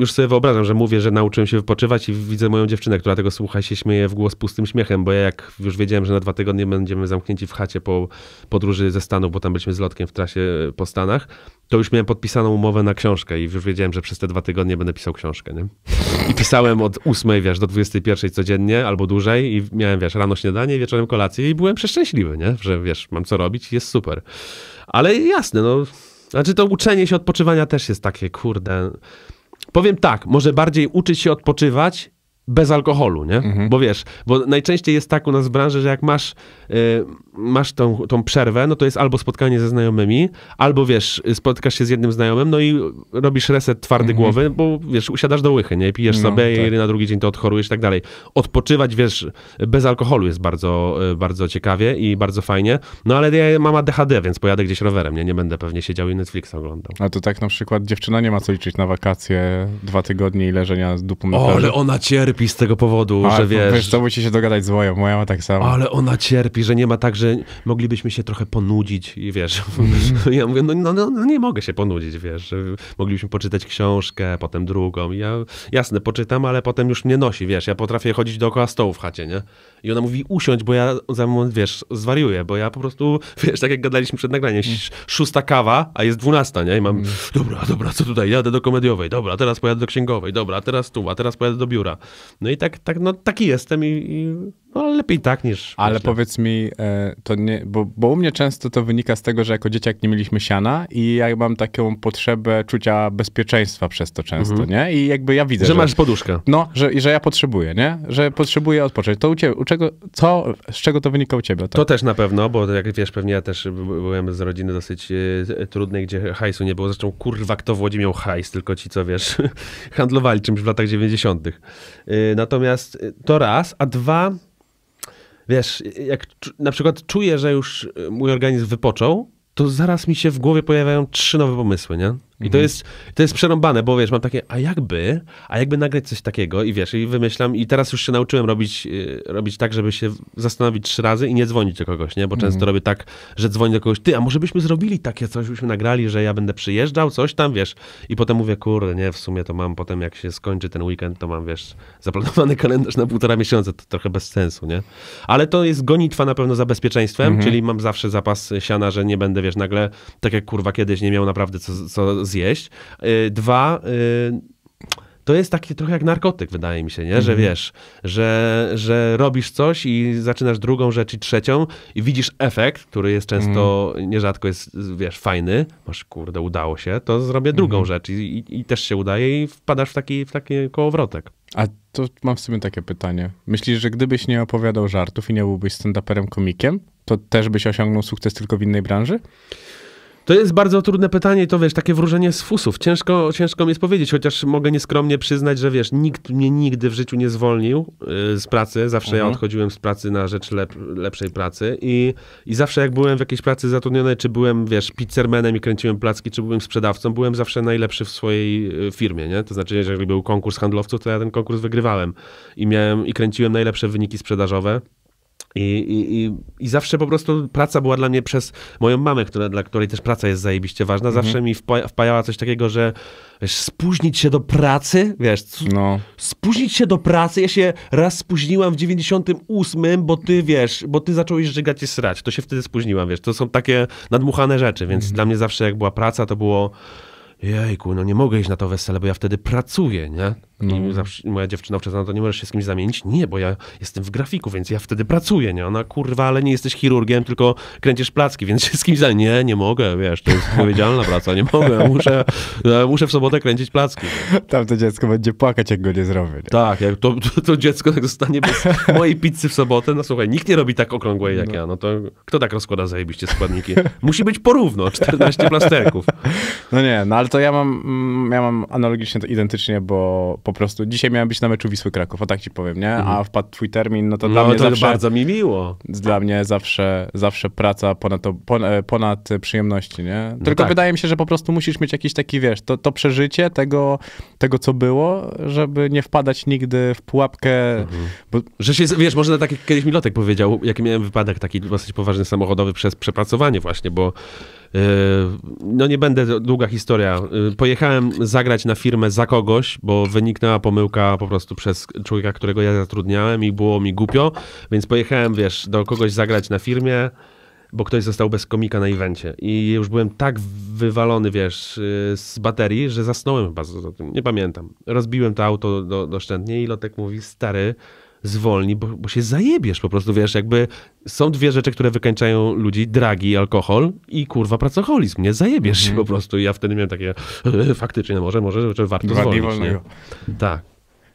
już sobie wyobrażam, że mówię, że nauczyłem się wypoczywać i widzę moją dziewczynę, która tego słucha się śmieje w głos pustym śmiechem, bo ja jak już wiedziałem, że na dwa tygodnie będziemy zamknięci w chacie po podróży ze Stanów, bo tam byliśmy z Lotkiem w trasie e, po Stanach, to już miałem podpisaną umowę na książkę i już wiedziałem, że przez te dwa tygodnie będę pisał książkę, nie? I pisałem od ósmej, wiesz, do 21 codziennie albo dłużej i miałem, wiesz, rano śniadanie, wieczorem kolację i byłem przeszczęśliwy, nie? Że, wiesz, mam co robić i jest super. Ale jasne, no. Znaczy to uczenie się odpoczywania też jest takie, kurde. Powiem tak, może bardziej uczyć się odpoczywać bez alkoholu, nie? Mhm. Bo wiesz, bo najczęściej jest tak u nas w branży, że jak masz... Yy, masz tą, tą przerwę, no to jest albo spotkanie ze znajomymi, albo wiesz, spotkasz się z jednym znajomym, no i robisz reset twardy mm -hmm. głowy, bo wiesz, usiadasz do łychy, nie? Pijesz no, sobie tak. i na drugi dzień to odchorujesz i tak dalej. Odpoczywać, wiesz, bez alkoholu jest bardzo, e, bardzo ciekawie i bardzo fajnie, no ale ja mam ADHD, więc pojadę gdzieś rowerem, nie? Nie będę pewnie siedział i Netflix oglądał. A to tak na przykład dziewczyna nie ma co liczyć na wakacje, dwa tygodnie i leżenia z dupą na o, Ale ona cierpi z tego powodu, A, że wiesz... Wiesz, to musi się dogadać z moją, moja ma tak samo. Ale ona cierpi, że nie ma tak, że że moglibyśmy się trochę ponudzić i wiesz, mhm. ja mówię, no, no, no, no, nie mogę się ponudzić, wiesz, moglibyśmy poczytać książkę, potem drugą. I ja, jasne, poczytam, ale potem już mnie nosi, wiesz, ja potrafię chodzić dookoła stołu w chacie, nie? I ona mówi, usiądź, bo ja za moment, wiesz, zwariuję, bo ja po prostu, wiesz, tak jak gadaliśmy przed nagraniem, mm. szósta kawa, a jest dwunasta, nie? I mam, mm. dobra, dobra, co tutaj, jadę do komediowej, dobra, teraz pojadę do księgowej, dobra, teraz tu, a teraz pojadę do biura. No i tak, tak no taki jestem i, i no, ale lepiej tak niż. Ale myślę. powiedz mi, e, to nie, bo, bo u mnie często to wynika z tego, że jako dzieciak nie mieliśmy siana i ja mam taką potrzebę czucia bezpieczeństwa przez to często, mhm. nie? I jakby ja widzę. Że, że masz poduszkę. No, że, że ja potrzebuję, nie? Że potrzebuję odpocząć. To u ciebie, u czego, co, z czego to wynika u ciebie? Tak? To też na pewno, bo jak wiesz, pewnie ja też byłem z rodziny dosyć y, trudnej, gdzie hajsu nie było. Zresztą kurwa, kto w Łodzi miał hajs, tylko ci, co wiesz, handlowali czymś w latach 90. Y, e, natomiast to raz, a dwa wiesz, jak na przykład czuję, że już mój organizm wypoczął, to zaraz mi się w głowie pojawiają trzy nowe pomysły, nie? I to mhm. jest, to jest przerąbane, bo wiesz, mam takie, a jakby, a jakby nagrać coś takiego i wiesz, i wymyślam i teraz już się nauczyłem robić, y, robić tak, żeby się zastanowić trzy razy i nie dzwonić do kogoś, nie? Bo często mm. robię tak, że dzwonię do kogoś, ty, a może byśmy zrobili takie coś, byśmy nagrali, że ja będę przyjeżdżał, coś tam, wiesz. I potem mówię, kurde, nie, w sumie to mam, potem jak się skończy ten weekend, to mam, wiesz, zaplanowany kalendarz na półtora miesiąca, to trochę bez sensu, nie? Ale to jest gonitwa na pewno za bezpieczeństwem, mm czyli mam zawsze zapas siana, że nie będę, wiesz, nagle, tak jak kurwa kiedyś nie miał naprawdę co, co zjeść. Y, dwa, y, to jest takie trochę jak narkotyk, wydaje mi się, nie? Że mhm. wiesz, że, że robisz coś i zaczynasz drugą rzecz i trzecią i widzisz efekt, który jest często, mm. nierzadko jest, wiesz, fajny. Masz, kurde, udało się, to zrobię drugą mhm. rzecz i, i, i, też się udaje i wpadasz w taki, w taki kołowrotek. A to mam w sobie takie pytanie. Myślisz, że gdybyś nie opowiadał żartów i nie byłbyś stand-uperem komikiem, to też byś osiągnął sukces tylko w innej branży? To jest bardzo trudne pytanie, to wiesz, takie wróżenie z fusów. Ciężko, ciężko mi jest powiedzieć, chociaż mogę nieskromnie przyznać, że wiesz, nikt mnie nigdy w życiu nie zwolnił y, z pracy. Zawsze mhm. ja odchodziłem z pracy na rzecz lep lepszej pracy I, i zawsze jak byłem w jakiejś pracy zatrudniony, czy byłem, wiesz, pizzermenem i kręciłem placki, czy byłem sprzedawcą, byłem zawsze najlepszy w swojej y, firmie, nie? To znaczy, jeżeli był konkurs handlowców, to ja ten konkurs wygrywałem i miałem, i kręciłem najlepsze wyniki sprzedażowe. I, i, I zawsze po prostu praca była dla mnie przez moją mamę, która, dla której też praca jest zajebiście ważna, mhm. zawsze mi wpa wpajała coś takiego, że wiesz, spóźnić się do pracy, wiesz, no. spóźnić się do pracy, ja się raz spóźniłam w 98, bo ty, wiesz, bo ty zacząłeś żygać i srać, to się wtedy spóźniłam, wiesz, to są takie nadmuchane rzeczy, więc mhm. dla mnie zawsze jak była praca, to było jejku, no nie mogę iść na to wesele, bo ja wtedy pracuję, nie? I no, mhm. zawsze, moja dziewczyna wczesna, no to nie możesz się z kimś zamienić? Nie, bo ja jestem w grafiku, więc ja wtedy pracuję, nie? Ona, kurwa, ale nie jesteś chirurgiem, tylko kręcisz placki, więc się z kimś zamienić. Nie, nie mogę, wiesz, to jest odpowiedzialna praca, nie mogę, muszę, muszę w sobotę kręcić placki. tam Tamto dziecko będzie płakać, jak go nie zrobię. Nie? Tak, jak to, to, to, dziecko tak zostanie bez mojej pizzy w sobotę, no słuchaj, nikt nie robi tak okrągłej jak no. ja, no to kto tak rozkłada zajebiście składniki? Musi być porówno, 14 plasterków. No nie, no ale to ja mam, mm, ja mam analogicznie to identycznie, bo po po prostu. Dzisiaj miałem być na meczu Wisły Kraków, o tak ci powiem, nie? Mhm. A wpadł twój termin, no to no, dla mnie to zawsze... bardzo mi miło. Dla mnie zawsze, zawsze praca ponad, e, ponad przyjemności, nie? No Tylko tak. wydaje mi się, że po prostu musisz mieć jakiś taki, wiesz, to, to przeżycie tego, tego, co było, żeby nie wpadać nigdy w pułapkę. Mhm. Bo... Że się, wiesz, może na taki kiedyś Milotek powiedział, jaki miałem wypadek taki dosyć poważny samochodowy przez przepracowanie właśnie, bo E, no nie będę, długa historia. E, pojechałem zagrać na firmę za kogoś, bo wyniknęła pomyłka po prostu przez człowieka, którego ja zatrudniałem i było mi głupio, więc pojechałem, wiesz, do kogoś zagrać na firmie, bo ktoś został bez komika na evencie. I już byłem tak wywalony, wiesz, e, z baterii, że zasnąłem chyba, nie pamiętam. Rozbiłem to auto do, doszczętnie i Lotek mówi, stary, zwolni, bo, bo, się zajebiesz po prostu, wiesz, jakby są dwie rzeczy, które wykańczają ludzi, dragi, alkohol i kurwa pracoholizm, nie? Zajebiesz się mhm. po prostu i ja wtedy miałem takie, faktycznie, może, może, może warto Dwa zwolnić, nie? Tak.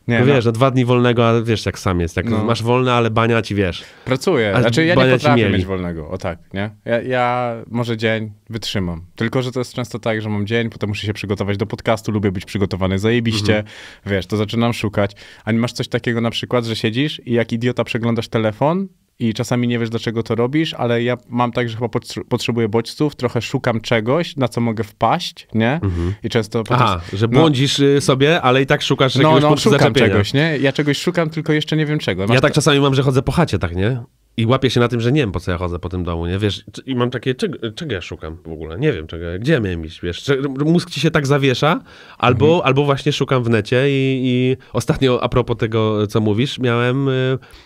Nie, no wiesz, no. dwa dni wolnego, a wiesz jak sam jest. Jak no. masz wolne, ale bania ci wiesz. Pracuję. znaczy ja nie potrafię mieć wolnego. O tak, nie? Ja, ja, może dzień wytrzymam. Tylko, że to jest często tak, że mam dzień, potem muszę się przygotować do podcastu, lubię być przygotowany zajebiście. Mhm. Wiesz, to zaczynam szukać. A nie masz coś takiego na przykład, że siedzisz i jak idiota przeglądasz telefon i czasami nie wiesz, dlaczego to robisz, ale ja mam tak, że chyba potrzebuję bodźców, trochę szukam czegoś, na co mogę wpaść, nie? Mhm. I często potem... Aha, że no. błądzisz no, sobie, ale i tak szukasz że no, jakiegoś no, no, szukam czegoś, nie? Ja czegoś szukam, tylko jeszcze nie wiem czego. Masz ja tak czasami mam, że chodzę po chacie, tak, nie? I łapię się na tym, że nie wiem, po co ja chodzę po tym domu, nie? Wiesz, i mam takie, czego, czego ja szukam w ogóle? Nie wiem, czego, gdzie ja miałem iść, wiesz? Mózg ci się tak zawiesza, albo, mhm. albo właśnie szukam w necie i, i, ostatnio, a propos tego, co mówisz, miałem,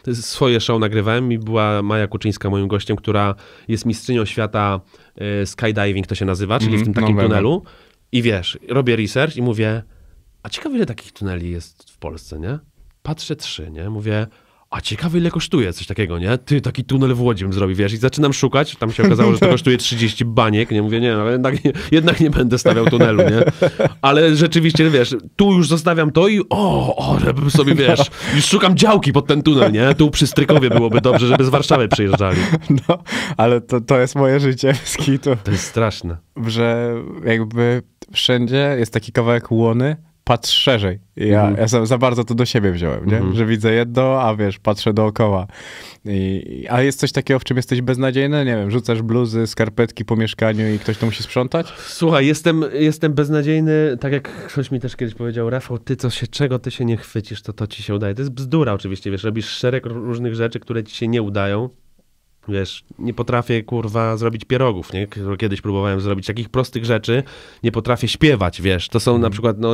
y, swoje show nagrywałem i była Maja Kuczyńska moim gościem, która jest mistrzynią świata y, skydiving, to się nazywa, czyli mhm, w tym takim tunelu. I wiesz, robię research i mówię, a ciekawe ile takich tuneli jest w Polsce, nie? Patrzę trzy, nie? Mówię, a ciekawe ile kosztuje coś takiego, nie? Ty, taki tunel w Łodzi bym zrobił, wiesz, i zaczynam szukać, tam się okazało, że to kosztuje 30 baniek, nie mówię, nie, no, jednak, nie, jednak nie będę stawiał tunelu, nie? Ale rzeczywiście, wiesz, tu już zostawiam to i o, o, żebym sobie, wiesz, już szukam działki pod ten tunel, nie? Tu przy Strykowie byłoby dobrze, żeby z Warszawy przyjeżdżali. No, ale to, to jest moje życie z To jest straszne. Że jakby wszędzie jest taki kawałek łony, patrz szerzej. Ja, mhm. ja za, bardzo to do siebie wziąłem, nie? Mhm. że widzę jedno, a wiesz, patrzę dookoła. I, a jest coś takiego, w czym jesteś beznadziejny? Nie wiem, rzucasz bluzy, skarpetki po mieszkaniu i ktoś to musi sprzątać? Słuchaj, jestem, jestem beznadziejny, tak jak ktoś mi też kiedyś powiedział, Rafał, ty co się, czego ty się nie chwycisz, to to ci się udaje. To jest bzdura oczywiście, wiesz, robisz szereg różnych rzeczy, które ci się nie udają Wiesz, nie potrafię kurwa zrobić pierogów, nie? Kiedyś próbowałem zrobić takich prostych rzeczy, nie potrafię śpiewać, wiesz. To są mhm. na przykład, no,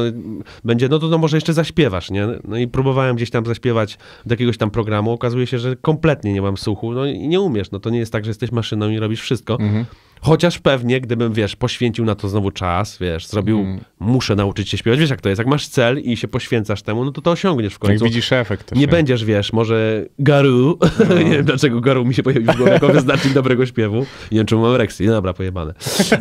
będzie, no to no, może jeszcze zaśpiewasz, nie? No i próbowałem gdzieś tam zaśpiewać do jakiegoś tam programu, okazuje się, że kompletnie nie mam słuchu, no i nie umiesz, no to nie jest tak, że jesteś maszyną i robisz wszystko. Mhm. Chociaż pewnie, gdybym, wiesz, poświęcił na to znowu czas, wiesz, zrobił, mm. muszę nauczyć się śpiewać, wiesz jak to jest, jak masz cel i się poświęcasz temu, no to to osiągniesz w no końcu. Jak widzisz efekt. Nie, będziesz, wiesz, może garu, no. nie wiem dlaczego garu mi się pojawił w głowie jako wyznacznik dobrego śpiewu, nie wiem czemu mam reksję. no dobra, pojebane,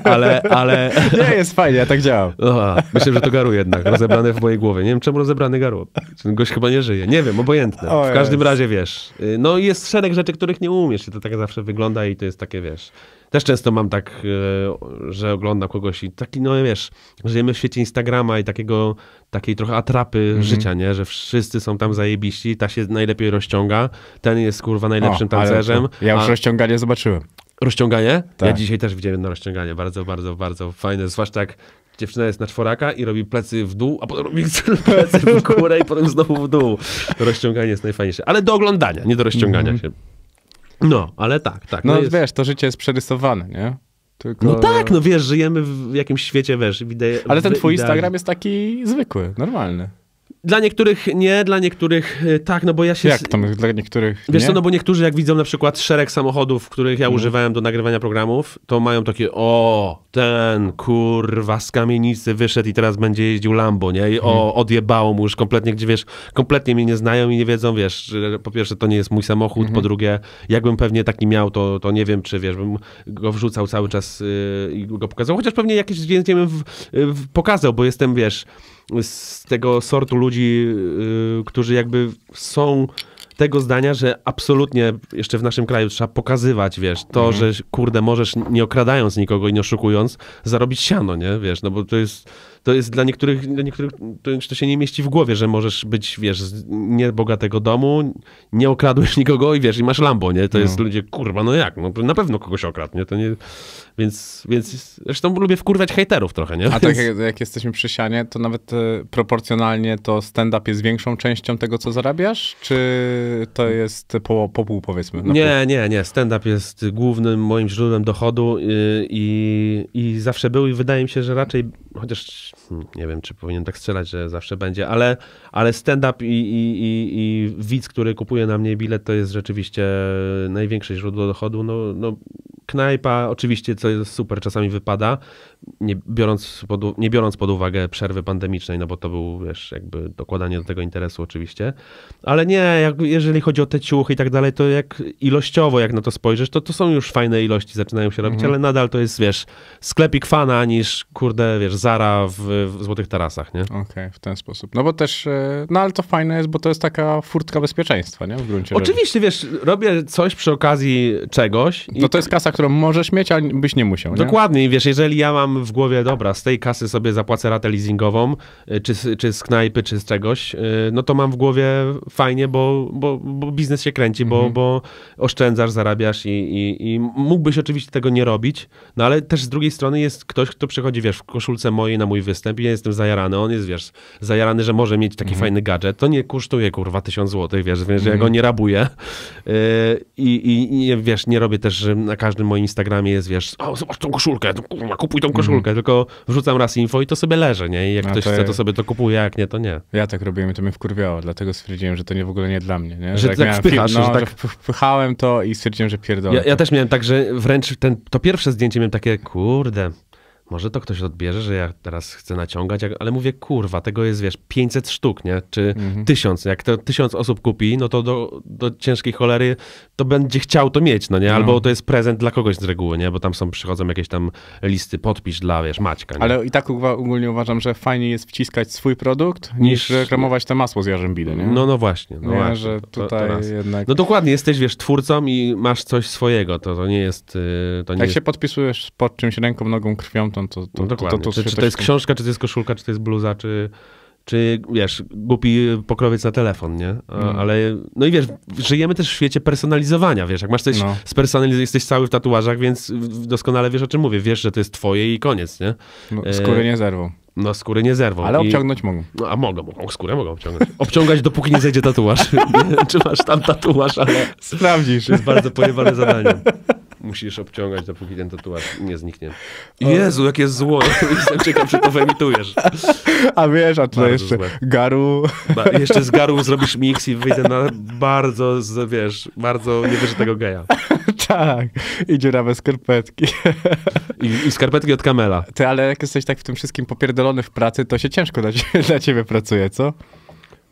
ale, ale... nie, jest fajnie, ja tak działam. Aha, myślę, że to garu jednak, rozebrany w mojej głowie, nie wiem czemu rozebrany garu, ten gość chyba nie żyje, nie wiem, obojętne, o, w każdym jest. razie, wiesz, y, no jest szereg rzeczy, których nie umiesz i to tak zawsze wygląda i to jest takie, wiesz też często mam tak, e, że oglądam kogoś i taki, no wiesz, żyjemy w świecie Instagrama i takiego, takiej trochę atrapy mm -hmm. życia, nie? Że wszyscy są tam zajebiści, ta się najlepiej rozciąga, ten jest kurwa najlepszym o, tancerzem. Ja już a... rozciąganie zobaczyłem. Rozciąganie? Tak. Ja dzisiaj też widziałem na rozciąganie. Bardzo, bardzo, bardzo fajne. Zwłaszcza jak dziewczyna jest na czworaka i robi plecy w dół, a potem robi plecy w górę i potem znowu w dół. Rozciąganie jest najfajniejsze. Ale do oglądania, nie do rozciągania mm -hmm. się. No, ale tak, tak. No, no jest... wiesz, to życie jest przerysowane, nie? Tylko... No tak, no wiesz, żyjemy w jakimś świecie, wiesz, wideo. Ale ten twój Instagram jest taki zwykły, normalny. Dla niektórych nie, dla niektórych y, tak, no bo ja się... Jak tam, dla niektórych Wiesz co, no bo niektórzy jak widzą na przykład szereg samochodów, których ja mhm. używałem do nagrywania programów, to mają takie, o, ten kurwa z kamienicy wyszedł i teraz będzie jeździł Lambo, nie? I o, mhm. odjebało mu już kompletnie, gdzie wiesz, kompletnie mnie nie znają i nie wiedzą, wiesz, po pierwsze to nie jest mój samochód, po mhm. drugie, jakbym pewnie taki miał, to, to nie wiem, czy wiesz, bym go wrzucał cały czas y, i go pokazał, chociaż pewnie jakieś zdjęcie bym w, w pokazał, bo jestem, wiesz z tego sortu ludzi, y, którzy jakby są tego zdania, że absolutnie jeszcze w naszym kraju trzeba pokazywać, wiesz, to, mhm. że kurde, możesz nie okradając nikogo i nie oszukując, zarobić siano, nie, wiesz, no bo to jest to jest dla niektórych, dla niektórych to, to się nie mieści w głowie, że możesz być, wiesz, z niebogatego domu, nie okradłeś nikogo i wiesz, i masz Lambo, nie? To no. jest ludzie, kurwa, no jak? No, na pewno kogoś okradnie, To nie... Więc, więc zresztą lubię wkurwiać hejterów trochę, nie? A tak jak, jak, jesteśmy przy sianie, to nawet y, proporcjonalnie to stand-up jest większą częścią tego, co zarabiasz? Czy to jest po, po pół, powiedzmy? Nie, nie, nie. Stand-up jest głównym moim źródłem dochodu y, i, i zawsze był i wydaje mi się, że raczej, chociaż nie wiem, czy powinien tak strzelać, że zawsze będzie, ale, ale stand-up i, i, i, i widz, który kupuje na mnie bilet, to jest rzeczywiście największe źródło dochodu. No, no, knajpa oczywiście, co jest super, czasami wypada, nie biorąc, pod, nie biorąc pod uwagę przerwy pandemicznej, no bo to był, wiesz, jakby dokładanie do tego interesu oczywiście. Ale nie, jak, jeżeli chodzi o te ciuchy i tak dalej, to jak ilościowo, jak na to spojrzysz, to to są już fajne ilości, zaczynają się robić, mhm. ale nadal to jest, wiesz, sklepik fana niż, kurde, wiesz, Zara w, w Złotych Tarasach, nie? Okej, okay, w ten sposób. No bo też, e, no ale to fajne jest, bo to jest taka furtka bezpieczeństwa, nie? W gruncie Oczywiście, wiesz, robię coś przy okazji czegoś. No to jest tak- kasa, którą możesz mieć, a byś nie musiał, nie? Dokładnie, wiesz, jeżeli ja mam w głowie, dobra, z tej kasy sobie zapłacę ratę leasingową, y, czy, czy z knajpy, czy z czegoś, y, no to mam w głowie fajnie, bo, bo, bo biznes się kręci, bo, mhm. bo oszczędzasz, zarabiasz i, i, i mógłbyś oczywiście tego nie robić, no ale też z drugiej strony jest ktoś, kto przychodzi, wiesz, w koszulce mojej na mój występ i ja jestem zajarany, on jest, wiesz, zajarany, że może mieć taki mhm. fajny gadżet, to nie kosztuje, kurwa, tysiąc złotych, wiesz, więc mhm. ja go mhm. nie rabuję y, i, i, i, wiesz, nie robię też, że na każdym moim Instagramie jest, wiesz, o, zobacz tą koszulkę, kurwa, kupuj tą Mhm. koszulkę, tylko wrzucam raz info i to sobie leży, nie? I jak A ktoś to... chce, to sobie to kupuje, jak nie, to nie. Ja tak robiłem i to mnie wkurwiało, dlatego stwierdziłem, że to nie w ogóle nie dla mnie, nie? Że, że tak wpychasz, no, tak- że tak... wpychałem to i stwierdziłem, że pierdolę. Ja, ja też miałem tak, że wręcz ten, to pierwsze zdjęcie miałem takie, kurde, może to ktoś odbierze, że ja teraz chcę naciągać, ale mówię, kurwa, tego jest, wiesz, 500 sztuk, nie? Czy mhm. 1000. Jak to 1000 osób kupi, no to do, do ciężkiej cholery to będzie chciał to mieć, no nie? Albo no. to jest prezent dla kogoś z reguły, nie? Bo tam są, przychodzą jakieś tam listy, podpisz dla, wiesz, Maćka, nie? Ale i tak ogólnie uważam, że fajnie jest wciskać swój produkt, niż, niż reklamować te masło z jarzębiny, nie? No, no właśnie. No nie, właśnie, że tutaj to, to jednak... No dokładnie, jesteś, wiesz, twórcą i masz coś swojego, to, to nie jest... Y, to nie Jak jest... się podpisujesz pod czymś ręką, nogą, krwią, stamtąd, to, to, no to, to czy, czy to jest tak książka, czy to jest koszulka, czy to jest bluza, czy, czy wiesz, głupi pokrowiec na telefon, nie? A, no. Ale, no i wiesz, żyjemy też w świecie personalizowania, wiesz, jak masz coś no. spersonalizowane, jesteś cały w tatuażach, więc doskonale wiesz, o czym mówię, wiesz, że to jest twoje i koniec, nie? No, e, skóry nie zerwą. No skóry nie zerwą. Ale obciągnąć I... mogą. No a mogą, skóry skórę mogą obciągnąć. Obciągać dopóki nie zejdzie tatuaż. nie czy masz tam tatuaż, ale... Sprawdzisz. To jest bardzo pojebane zadanie musisz obciągać, dopóki ten tatuaż nie zniknie. Jezu, jakie zło. Jestem ciekaw, czy to wyemitujesz. A wiesz, a tu jeszcze złe. garu. Ba jeszcze z garu zrobisz miks i wyjdę na bardzo, z, wiesz, bardzo niewyżytego geja. tak. I dziurawe skarpetki. I, I, skarpetki od kamela. Ty, ale jak jesteś tak w tym wszystkim popierdolony w pracy, to się ciężko dla dla ciebie pracuje, co?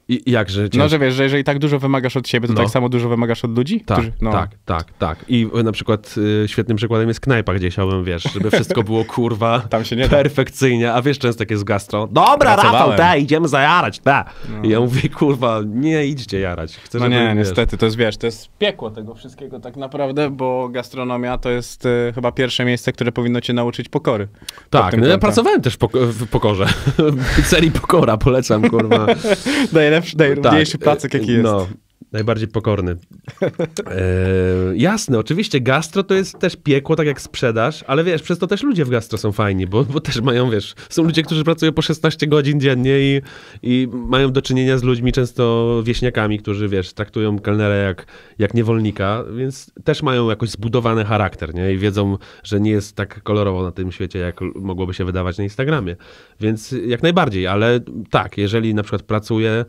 I, jakże No, że wiesz, że jeżeli tak dużo wymagasz od siebie, to no. tak samo dużo wymagasz od ludzi? Tak, którzy, no. tak, tak, tak. I na przykład y, świetnym przykładem jest knajpa, gdzie chciałbym, wiesz, żeby wszystko było kurwa Tam się nie perfekcyjnie, a wiesz, często tak jest w gastro. Dobra, Rafał, te, idziemy zajarać, te. No. I ja mówię, kurwa, nie idźcie jarać. Chcę, no nie, niestety, to jest, wiesz, to jest piekło tego wszystkiego tak naprawdę, bo gastronomia to jest y, chyba pierwsze miejsce, które powinno cię nauczyć pokory. Tak, no ja pracowałem też poko w pokorze. w pizzerii Pokora, polecam, kurwa. Daję najlepszy, najrówniejszy tak, placek, jaki no. jest. No. Najbardziej pokorny. E, jasne, oczywiście gastro to jest też piekło, tak jak sprzedaż, ale wiesz, przez to też ludzie w gastro są fajni, bo, bo też mają, wiesz, są ludzie, którzy pracują po 16 godzin dziennie i, i mają do czynienia z ludźmi, często wieśniakami, którzy, wiesz, traktują kelnera jak, jak niewolnika, więc też mają jakoś zbudowany charakter, nie? I wiedzą, że nie jest tak kolorowo na tym świecie, jak mogłoby się wydawać na Instagramie. Więc jak najbardziej, ale tak, jeżeli na przykład pracuję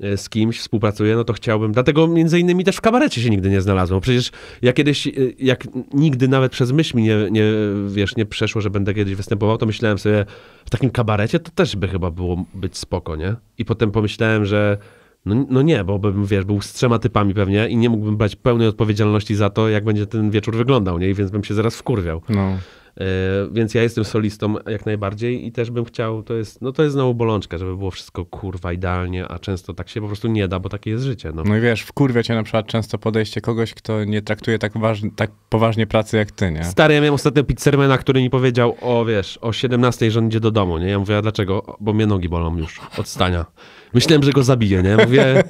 E, z kimś współpracuję, no to chciałbym. Dlatego między innymi też w kabarecie się nigdy nie znalazłem. Przecież ja kiedyś, e, jak nigdy nawet przez myśl mi nie, nie, wiesz, nie przeszło, że będę kiedyś występował, to myślałem sobie, w takim kabarecie to też by chyba było być spoko, nie? I potem pomyślałem, że no, no nie, bo bym, wiesz, był z trzema typami pewnie i nie mógłbym brać pełnej odpowiedzialności za to, jak będzie ten wieczór wyglądał, nie? I więc bym się zaraz wkurwiał. No. E, więc ja jestem solistą jak najbardziej i też bym chciał, to jest, no to jest znowu bolączka, żeby było wszystko kurwa idealnie, a często tak się po prostu nie da, bo takie jest życie. No, no i wiesz, wkurwia cię na przykład często podejście kogoś, kto nie traktuje tak, waż- tak poważnie pracy jak ty, nie? Stary, ja miałem ostatnio pizzermana, który mi powiedział, o wiesz, o 17 że on idzie do domu, nie? Ja mówię, a dlaczego? Bo mnie nogi bolą już od stania. Myślałem, że go zabiję, nie? Mówię,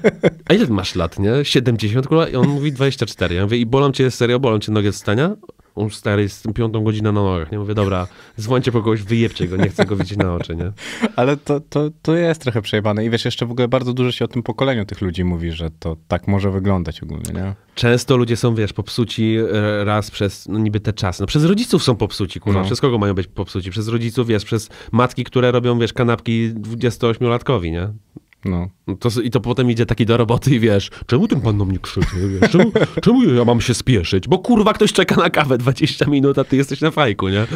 a ile masz lat, nie? 70, kula I on mówi 24. Ja mówię, i bolą cię, serio, bolą cię nogi od stania? on stary jest piątą godzinę na nogach, nie? Mówię, dobra, dzwońcie po kogoś, wyjebcie go, nie chcę go widzieć na oczy, nie? Ale to, to, to jest trochę przejebane i wiesz, jeszcze w ogóle bardzo dużo się o tym pokoleniu tych ludzi mówi, że to tak może wyglądać ogólnie, nie? Często ludzie są, wiesz, popsuci e, raz przez no, niby te czasy. No przez rodziców są popsuci, kurwa. No. Przez kogo mają być popsuci? Przez rodziców, wiesz, przez matki, które robią, wiesz, kanapki 28-latkowi, nie? No. no. To, I to potem idzie taki do roboty i wiesz, czemu ten pan na mnie krzyczy? Wiesz, czemu, czemu ja mam się spieszyć? Bo kurwa ktoś czeka na kawę 20 minut, a ty jesteś na fajku, nie?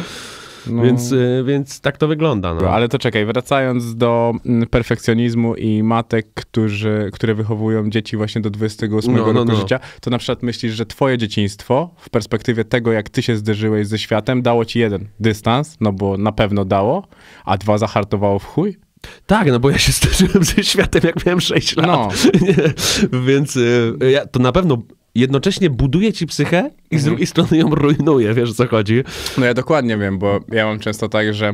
No. Więc, y, więc tak to wygląda. No. Ale to czekaj, wracając do mm, perfekcjonizmu i matek, którzy, które wychowują dzieci właśnie do 28 no, no, roku no, życia, to na przykład myślisz, że twoje dzieciństwo w perspektywie tego, jak ty się zderzyłeś ze światem, dało ci jeden dystans, no bo na pewno dało, a dwa zahartowało w chuj? Tak, no bo ja się starzyłem ze światem, jak miałem 6 lat. No. Więc y, ja, to na pewno jednocześnie buduje ci psychę i z mhm. drugiej strony ją rujnuje, wiesz o co chodzi. No ja dokładnie wiem, bo ja mam często tak, że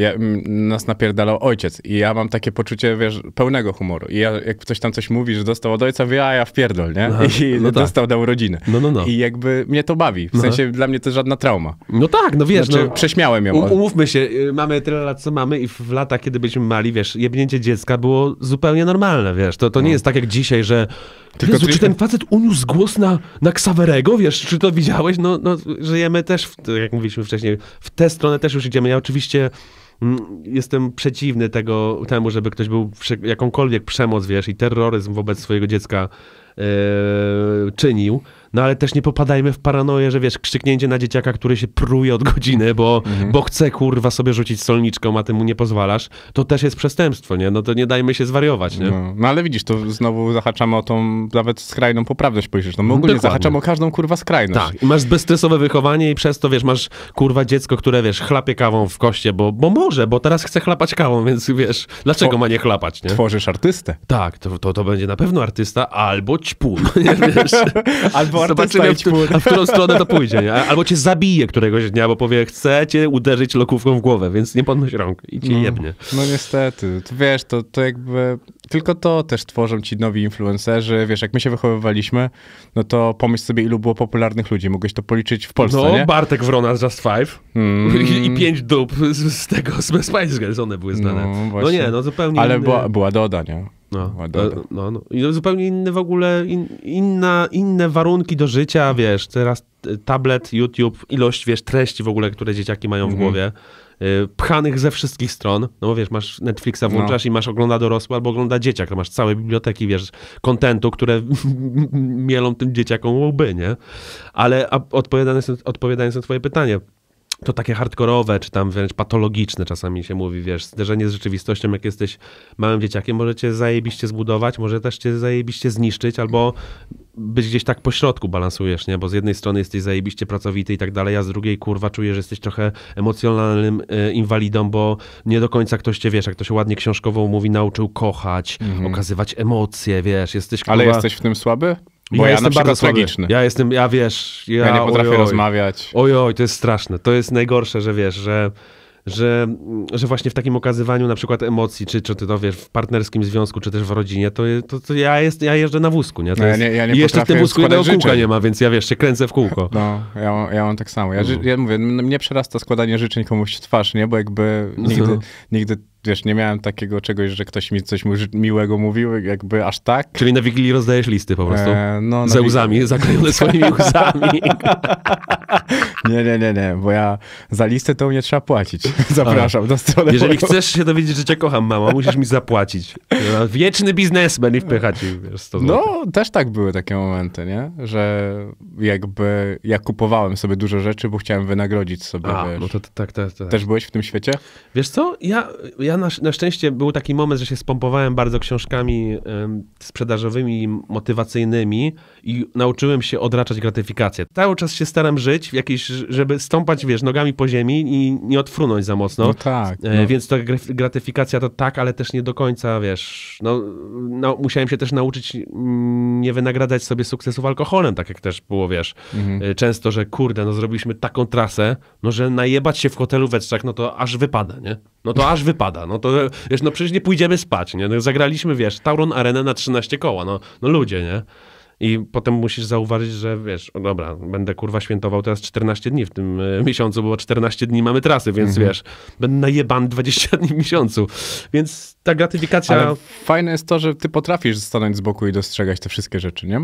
ja, nas napierdalał ojciec i ja mam takie poczucie, wiesz, pełnego humoru. I ja, jak ktoś tam coś mówi, że dostał od ojca, wie, a ja wpierdol, nie? Aha, I no tak. dostał tak. na urodziny. No, no, no. I jakby mnie to bawi. W Aha. sensie dla mnie to żadna trauma. No tak, no wiesz. Znaczy, no, prześmiałem ją. U, umówmy się, y, mamy tyle lat, co mamy i w latach, kiedy byliśmy mali, wiesz, jebnięcie dziecka było zupełnie normalne, wiesz. To, to nie no. jest tak jak dzisiaj, że tylko Jezu, czy ten facet uniósł głos na, na Ksawerego, wiesz, czy to widziałeś? No, no żyjemy też, w, jak mówiliśmy wcześniej, w tę stronę też już idziemy. Ja oczywiście Mm, jestem przeciwny tego, temu, żeby ktoś był jakąkolwiek przemoc, wiesz, i terroryzm wobec swojego dziecka yy, czynił no ale też nie popadajmy w paranoję, że wiesz, krzyknięcie na dzieciaka, który się pruje od godziny, bo, mhm. bo chce kurwa sobie rzucić solniczką, a ty mu nie pozwalasz, to też jest przestępstwo, nie? No to nie dajmy się zwariować, nie? No, no ale widzisz, to znowu zahaczamy o tą nawet skrajną poprawność polityczną. My no, ogólnie Dokładnie. zahaczamy o każdą kurwa skrajność. Tak, i masz bezstresowe wychowanie i przez to, wiesz, masz kurwa dziecko, które, wiesz, chlapie kawą w koście, bo, bo może, bo teraz chce chlapać kawą, więc wiesz, dlaczego ma nie chlapać, nie? Tworzysz artystę. Tak, to, to, to będzie na pewno artysta albo ćpun, wiesz? albo Zobaczymy, w, a w którą stronę to pójdzie. Nie? Albo cię zabije któregoś dnia, bo powie, chcę cię uderzyć lokówką w głowę, więc nie podnoś rąk i cię no, jebnie. No niestety. To wiesz, to, to jakby... Tylko to też tworzą ci nowi influencerzy. Wiesz, jak my się wychowywaliśmy, no to pomyśl sobie, ilu było popularnych ludzi. Mogłeś to policzyć w Polsce, No, nie? Bartek Wrona z Just Five mm. I, i, pięć dup z, z tego, z Spice Girls one były znane. No, no nie, no zupełnie Ale inny... była, była Doda, nie? No, no, e, no, no. I zupełnie inny w ogóle, in, inna, inne warunki do życia, wiesz, teraz e, tablet, YouTube, ilość, wiesz, treści w ogóle, które dzieciaki mają w mhm. głowie, y, pchanych ze wszystkich stron, no bo wiesz, masz Netflixa no. włączasz no. i masz ogląda dorosły albo ogląda dzieciak, to no masz całe biblioteki, wiesz, kontentu, które mielą tym dzieciakom łby, nie? Ale a, odpowiadając, odpowiadając na twoje pytanie, to takie hardkorowe, czy tam wręcz patologiczne czasami się mówi, wiesz, zderzenie z rzeczywistością, jak jesteś małym dzieciakiem, może cię zajebiście zbudować, może też cię zajebiście zniszczyć, albo być gdzieś tak po środku balansujesz, nie? Bo z jednej strony jesteś zajebiście pracowity i tak dalej, a z drugiej, kurwa, czujesz, że jesteś trochę emocjonalnym e, inwalidą, bo nie do końca ktoś cię, wiesz, jak to się ładnie książkowo mówi, nauczył kochać, mm -hmm. okazywać emocje, wiesz, jesteś, kurwa... Ale jesteś w tym słaby? Bo ja, ja jestem bardzo tragiczny. Ja jestem, ja wiesz... Ja, ja nie potrafię oj, oj. rozmawiać. Ojoj, to jest straszne. To jest najgorsze, że wiesz, że że, że właśnie w takim okazywaniu na przykład emocji, czy, czy ty to wiesz, w partnerskim związku, czy też w rodzinie, to, to, to ja, jest, ja jeżdżę na wózku, nie? To no, jest, ja nie, ja nie jeszcze w tym wózku jednego życzeń. kółka nie ma, więc ja wiesz, się kręcę w kółko. No, ja, ja mam tak samo. Ja, no. ja mówię, mnie przerasta składanie życzeń komuś w twarz, nie? Bo jakby nigdy, no. nigdy wiesz, nie miałem takiego czegoś, że ktoś mi coś miłego mówił, jakby aż tak. Czyli na Wigilii rozdajesz listy po prostu? E, no, Ze łzami, wig... zaklejone swoimi łzami. nie, nie, nie, nie, bo ja za listę to mnie trzeba płacić. Zapraszam A. do strony. Jeżeli moją. chcesz się dowiedzieć, że cię kocham, mama, musisz mi zapłacić. Wieczny biznesmen i wpychać im, wiesz, No, też tak były takie momenty, nie? Że jakby ja kupowałem sobie dużo rzeczy, bo chciałem wynagrodzić sobie, A, wiesz. No to, tak, tak, tak. Też byłeś w tym świecie? Wiesz co, ja, ja ja na, na, szczęście był taki moment, że się spompowałem bardzo książkami y, sprzedażowymi, motywacyjnymi i nauczyłem się odraczać gratyfikację. Cały czas się staram żyć w jakiejś, żeby stąpać, wiesz, nogami po ziemi i nie odfrunąć za mocno. No tak. E, no. Więc ta gratyfikacja to tak, ale też nie do końca, wiesz, no, no musiałem się też nauczyć mm, nie wynagradzać sobie sukcesów alkoholem, tak jak też było, wiesz, mhm. E, często, że kurde, no zrobiliśmy taką trasę, no że najebać się w hotelu we trzech, no to aż wypada, nie? No to aż wypada, no to wiesz, no przecież nie pójdziemy spać, nie? No, zagraliśmy, wiesz, Tauron Arenę na 13 koła, no, no ludzie, nie? I potem musisz zauważyć, że wiesz, o dobra, będę kurwa świętował teraz 14 dni w tym e, miesiącu, bo 14 dni mamy trasy, więc mhm. wiesz, będę najeban 20 dni w miesiącu. Więc ta gratyfikacja... Ale fajne jest to, że ty potrafisz stanąć z boku i dostrzegać te wszystkie rzeczy, nie?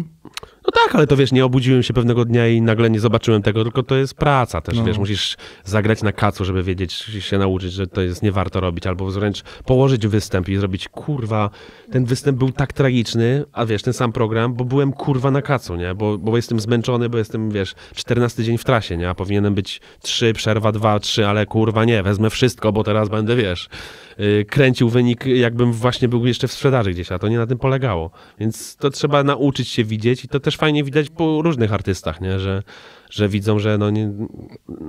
No tak, ale to wiesz, nie obudziłem się pewnego dnia i nagle nie zobaczyłem tego, tylko to jest praca też, no. wiesz, musisz zagrać na kacu, żeby wiedzieć, się nauczyć, że to jest nie warto robić, albo wręcz położyć występ i zrobić, kurwa, ten występ był tak tragiczny, a wiesz, ten sam program, bo byłem kurwa kurwa na kacu, nie? Bo, bo jestem zmęczony, bo jestem, wiesz, 14 dzień w trasie, nie? A powinienem być 3, przerwa 2, 3, ale kurwa nie, wezmę wszystko, bo teraz będę, wiesz, y, kręcił wynik, jakbym właśnie był jeszcze w sprzedaży gdzieś, a to nie na tym polegało. Więc to trzeba nauczyć się widzieć i to też fajnie widać po różnych artystach, nie? Że że widzą, że no nie,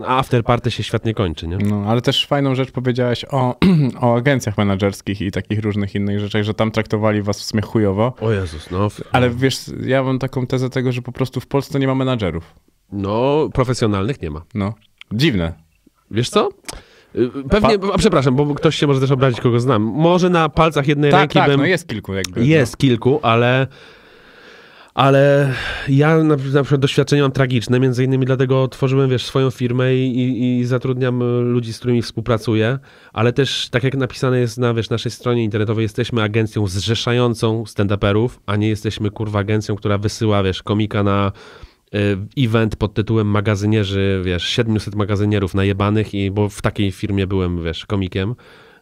after party się świat nie kończy, nie? No, ale też fajną rzecz powiedziałeś o, o agencjach menedżerskich i takich różnych innych rzeczach, że tam traktowali was w sumie chujowo. O Jezus, no. Ale wiesz, ja mam taką tezę tego, że po prostu w Polsce nie ma menedżerów. No, profesjonalnych nie ma. No. Dziwne. Wiesz co? Pewnie, a przepraszam, bo ktoś się może też obrazić, kogo znam. Może na palcach jednej tak, ręki tak, bym... no jest kilku jakby. Jest no. kilku, ale ale ja na, na przykład doświadczenie mam tragiczne, między innymi dlatego tworzyłem, wiesz, swoją firmę i, i, i, zatrudniam ludzi, z którymi współpracuję, ale też, tak jak napisane jest na, wiesz, naszej stronie internetowej, jesteśmy agencją zrzeszającą stand-uperów, a nie jesteśmy, kurwa, agencją, która wysyła, wiesz, komika na y, event pod tytułem magazynierzy, wiesz, 700 magazynierów najebanych i bo w takiej firmie byłem, wiesz, komikiem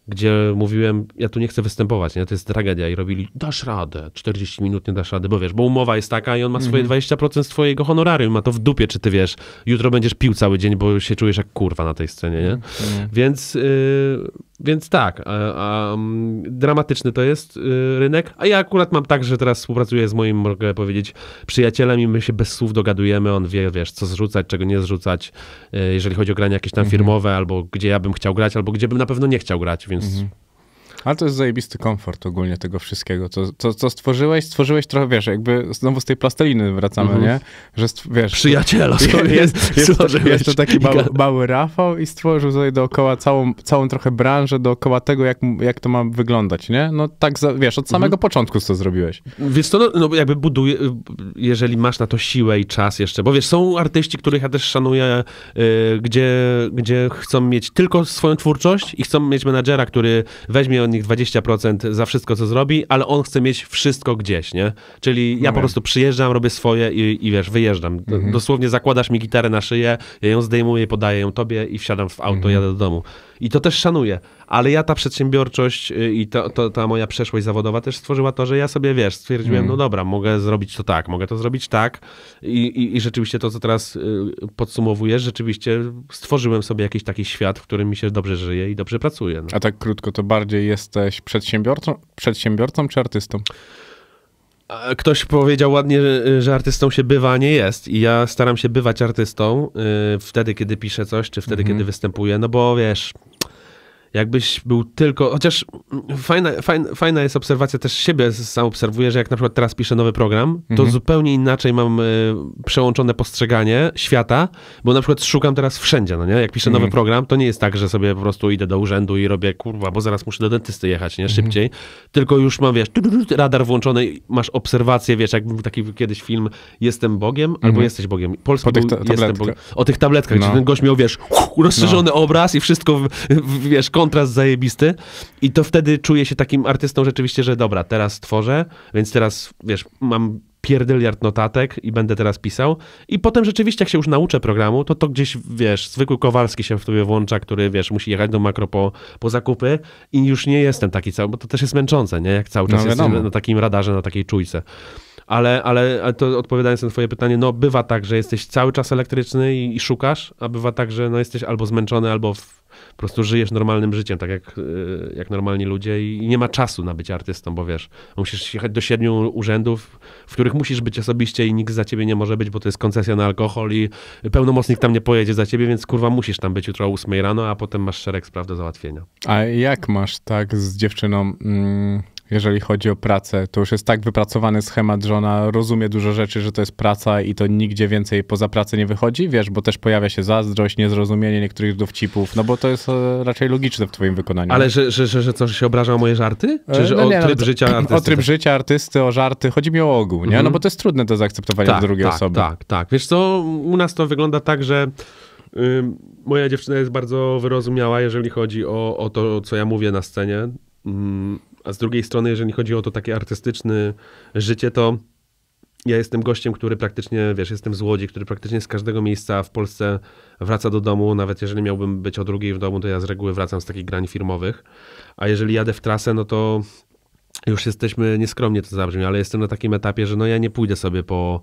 gdzie mówiłem, ja tu nie chcę występować, nie? to jest tragedia i robili, dasz radę, 40 minut nie dasz rady, bo wiesz, bo umowa jest taka i on ma swoje mhm. 20% swojego honorarium, ma to w dupie, czy ty wiesz, jutro będziesz pił cały dzień, bo się czujesz jak kurwa na tej scenie, nie? Mhm. Więc, y, więc tak, a, a, mm, dramatyczny to jest y, rynek, a ja akurat mam tak, że teraz współpracuję z moim, mogę powiedzieć, przyjacielem i my się bez słów dogadujemy, on wie, wiesz, co zrzucać, czego nie zrzucać, y, jeżeli chodzi o granie jakieś tam mhm. firmowe, albo gdzie ja bym chciał grać, albo gdzie bym na pewno nie chciał grać, więc mm Mhm. Ale to jest zajebisty komfort ogólnie tego wszystkiego, co, co, co stworzyłeś. Stworzyłeś trochę, wiesz, jakby znowu z tej plasteliny wracamy, mm -hmm. nie? Że wiesz... Przyjaciela sobie jest, jest, stworzyłeś. Jest to taki mały, mały Rafał i stworzył tutaj dookoła całą, całą trochę branżę, dookoła tego, jak, jak to ma wyglądać, nie? No tak, za, wiesz, od samego mm -hmm. początku co zrobiłeś. Wiesz to no, no jakby buduje, jeżeli masz na to siłę i czas jeszcze, bo wiesz, są artyści, których ja też szanuję, yy, gdzie, gdzie chcą mieć tylko swoją twórczość i chcą mieć menadżera, który weźmie od niech 20% za wszystko, co zrobi, ale on chce mieć wszystko gdzieś, nie? Czyli ja po prostu przyjeżdżam, robię swoje i, i wiesz, wyjeżdżam. Mhm. Dosłownie zakładasz mi gitarę na szyję, ja ją zdejmuję, podaję ją tobie i wsiadam w auto, mhm. jadę do domu. I to też szanuję. Ale ja ta przedsiębiorczość y, i to, to, ta moja przeszłość zawodowa też stworzyła to, że ja sobie, wiesz, stwierdziłem, mm. no dobra, mogę zrobić to tak, mogę to zrobić tak i, i, i rzeczywiście to, co teraz y, podsumowujesz, rzeczywiście stworzyłem sobie jakiś taki świat, w którym mi się dobrze żyje i dobrze pracuje. No. A tak krótko, to bardziej jesteś przedsiębiorcą, przedsiębiorcą czy artystą? Ktoś powiedział ładnie, że artystą się bywa, a nie jest. I ja staram się bywać artystą yy, wtedy, kiedy piszę coś, czy wtedy, mhm. kiedy występuję, no bo wiesz, jakbyś był tylko, chociaż fajna, fajna, fajna jest obserwacja, też siebie sam obserwuję, że jak na przykład teraz piszę nowy program, to mhm. zupełnie inaczej mam y, przełączone postrzeganie świata, bo na przykład szukam teraz wszędzie, no nie? Jak piszę mhm. nowy program, to nie jest tak, że sobie po prostu idę do urzędu i robię, kurwa, bo zaraz muszę do dentysty jechać, nie? Mhm. Szybciej, mhm. tylko już mam, wiesz, radar włączony, masz obserwację, wiesz, jakby taki kiedyś film Jestem Bogiem, albo mhm. Jesteś Bogiem. Polski był, ta, Jestem Bogiem. O tych tabletkach, no. gdzie ten gość miał, wiesz, rozszerzony no. obraz i wszystko, w, w, wiesz, kon kontrast zajebisty i to wtedy czuję się takim artystą rzeczywiście, że dobra, teraz tworzę, więc teraz, wiesz, mam pierdyliard notatek i będę teraz pisał. I potem rzeczywiście, jak się już nauczę programu, to to gdzieś, wiesz, zwykły Kowalski się w tobie włącza, który, wiesz, musi jechać do makro po, po zakupy i już nie jestem taki cały, bo to też jest męczące, nie? Jak cały czas no, jestem na takim radarze, na takiej czujce ale, ale, to odpowiadając na twoje pytanie, no bywa tak, że jesteś cały czas elektryczny i, i szukasz, a bywa tak, że no, jesteś albo zmęczony, albo w, po prostu żyjesz normalnym życiem, tak jak, y, jak normalni ludzie i nie ma czasu na bycie artystą, bo wiesz, musisz jechać do siedmiu urzędów, w których musisz być osobiście i nikt za ciebie nie może być, bo to jest koncesja na alkohol i pełnomocnik tam nie pojedzie za ciebie, więc kurwa musisz tam być jutro o ósmej rano, a potem masz szereg spraw do załatwienia. A jak masz tak z dziewczyną... Mm jeżeli chodzi o pracę. To już jest tak wypracowany schemat, że ona rozumie dużo rzeczy, że to jest praca i to nigdzie więcej poza pracę nie wychodzi, wiesz, bo też pojawia się zazdrość, niezrozumienie niektórych dowcipów, no bo to jest e, raczej logiczne w twoim wykonaniu. Ale że, że, że, że się obraża o moje żarty? Czy e, że no nie, o no tryb to, życia artysty? O tryb życia artysty, o żarty, chodzi mi o ogół, nie? Mhm. No bo to jest trudne do zaakceptowania tak, drugiej tak, osoby. Tak, tak. Wiesz co, u nas to wygląda tak, że moja dziewczyna jest bardzo wyrozumiała, jeżeli chodzi o, o to, co ja mówię na scenie. Mm, a z drugiej strony, jeżeli chodzi o to takie artystyczne życie, to ja jestem gościem, który praktycznie, wiesz, jestem z Łodzi, który praktycznie z każdego miejsca w Polsce wraca do domu. Nawet jeżeli miałbym być o drugiej w domu, to ja z reguły wracam z takich grań firmowych. A jeżeli jadę w trasę, no to już jesteśmy, nieskromnie to zabrzmi, ale jestem na takim etapie, że no ja nie pójdę sobie po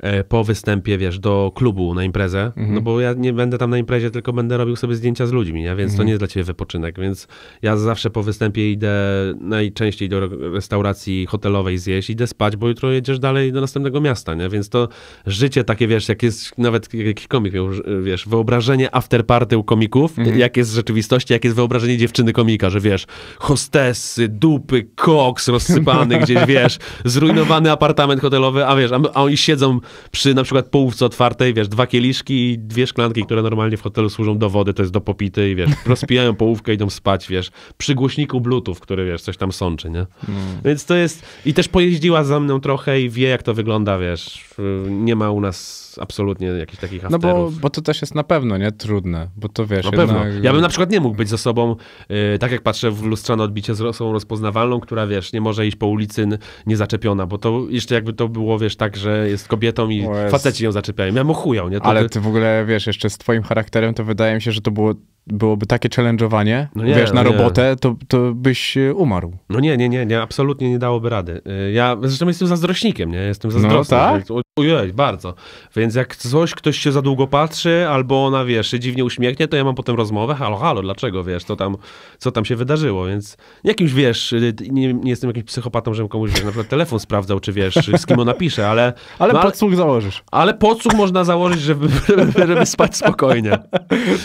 E, po występie, wiesz, do klubu na imprezę, mhm. no bo ja nie będę tam na imprezie, tylko będę robił sobie zdjęcia z ludźmi, nie? więc mhm. to nie jest dla ciebie wypoczynek, więc ja zawsze po występie idę najczęściej do restauracji hotelowej zjeść, idę spać, bo jutro jedziesz dalej do następnego miasta, nie? więc to życie takie, wiesz, jak jest, nawet jakiś komik miał, wiesz, wyobrażenie afterparty u komików, mhm. jak jest w rzeczywistości, jak jest wyobrażenie dziewczyny komika, że wiesz, hostessy, dupy, koks rozsypany gdzieś, wiesz, zrujnowany apartament hotelowy, a wiesz, a, a oni siedzą przy na przykład połówce otwartej, wiesz, dwa kieliszki i dwie szklanki, które normalnie w hotelu służą do wody, to jest do popity i wiesz, rozpijają połówkę, idą spać, wiesz, przy głośniku bluetooth, który, wiesz, coś tam sączy, nie? Mm. Więc to jest, i też pojeździła za mną trochę i wie, jak to wygląda, wiesz, nie ma u nas absolutnie jakichś takich afterów. No bo, bo to też jest na pewno, nie? Trudne, bo to wiesz. Na pewno. Ja bym na przykład nie mógł być ze sobą, yy, tak jak patrzę w lustrzane odbicie, z osobą rozpoznawalną, która wiesz, nie może iść po ulicy niezaczepiona, bo to jeszcze jakby to było, wiesz, tak, że jest kobietą i jest... faceci ją zaczepiają. Ja mu chują, nie? To Ale ty w ogóle, wiesz, jeszcze z twoim charakterem to wydaje mi się, że to było byłoby takie challenge'owanie, no wiesz, na no robotę, to, to byś e, umarł. No nie, nie, nie, nie, absolutnie nie dałoby rady. E, ja zresztą jestem zazdrośnikiem, nie? Jestem no zazdrosny. No tak? Ojej, bardzo. Więc jak coś, ktoś się za długo patrzy, albo ona, wiesz, się dziwnie uśmiechnie, to ja mam potem rozmowę, halo, halo, dlaczego, wiesz, co tam, co tam się wydarzyło, więc jakimś, wiesz, e, nie, nie jestem jakimś psychopatą, żebym komuś, wiesz, na przykład telefon sprawdzał, czy wiesz, z kim on napisze. ale... Ale no, podsłuch założysz. Ale podsłuch można założyć, żeby, żeby, żeby spać spokojnie.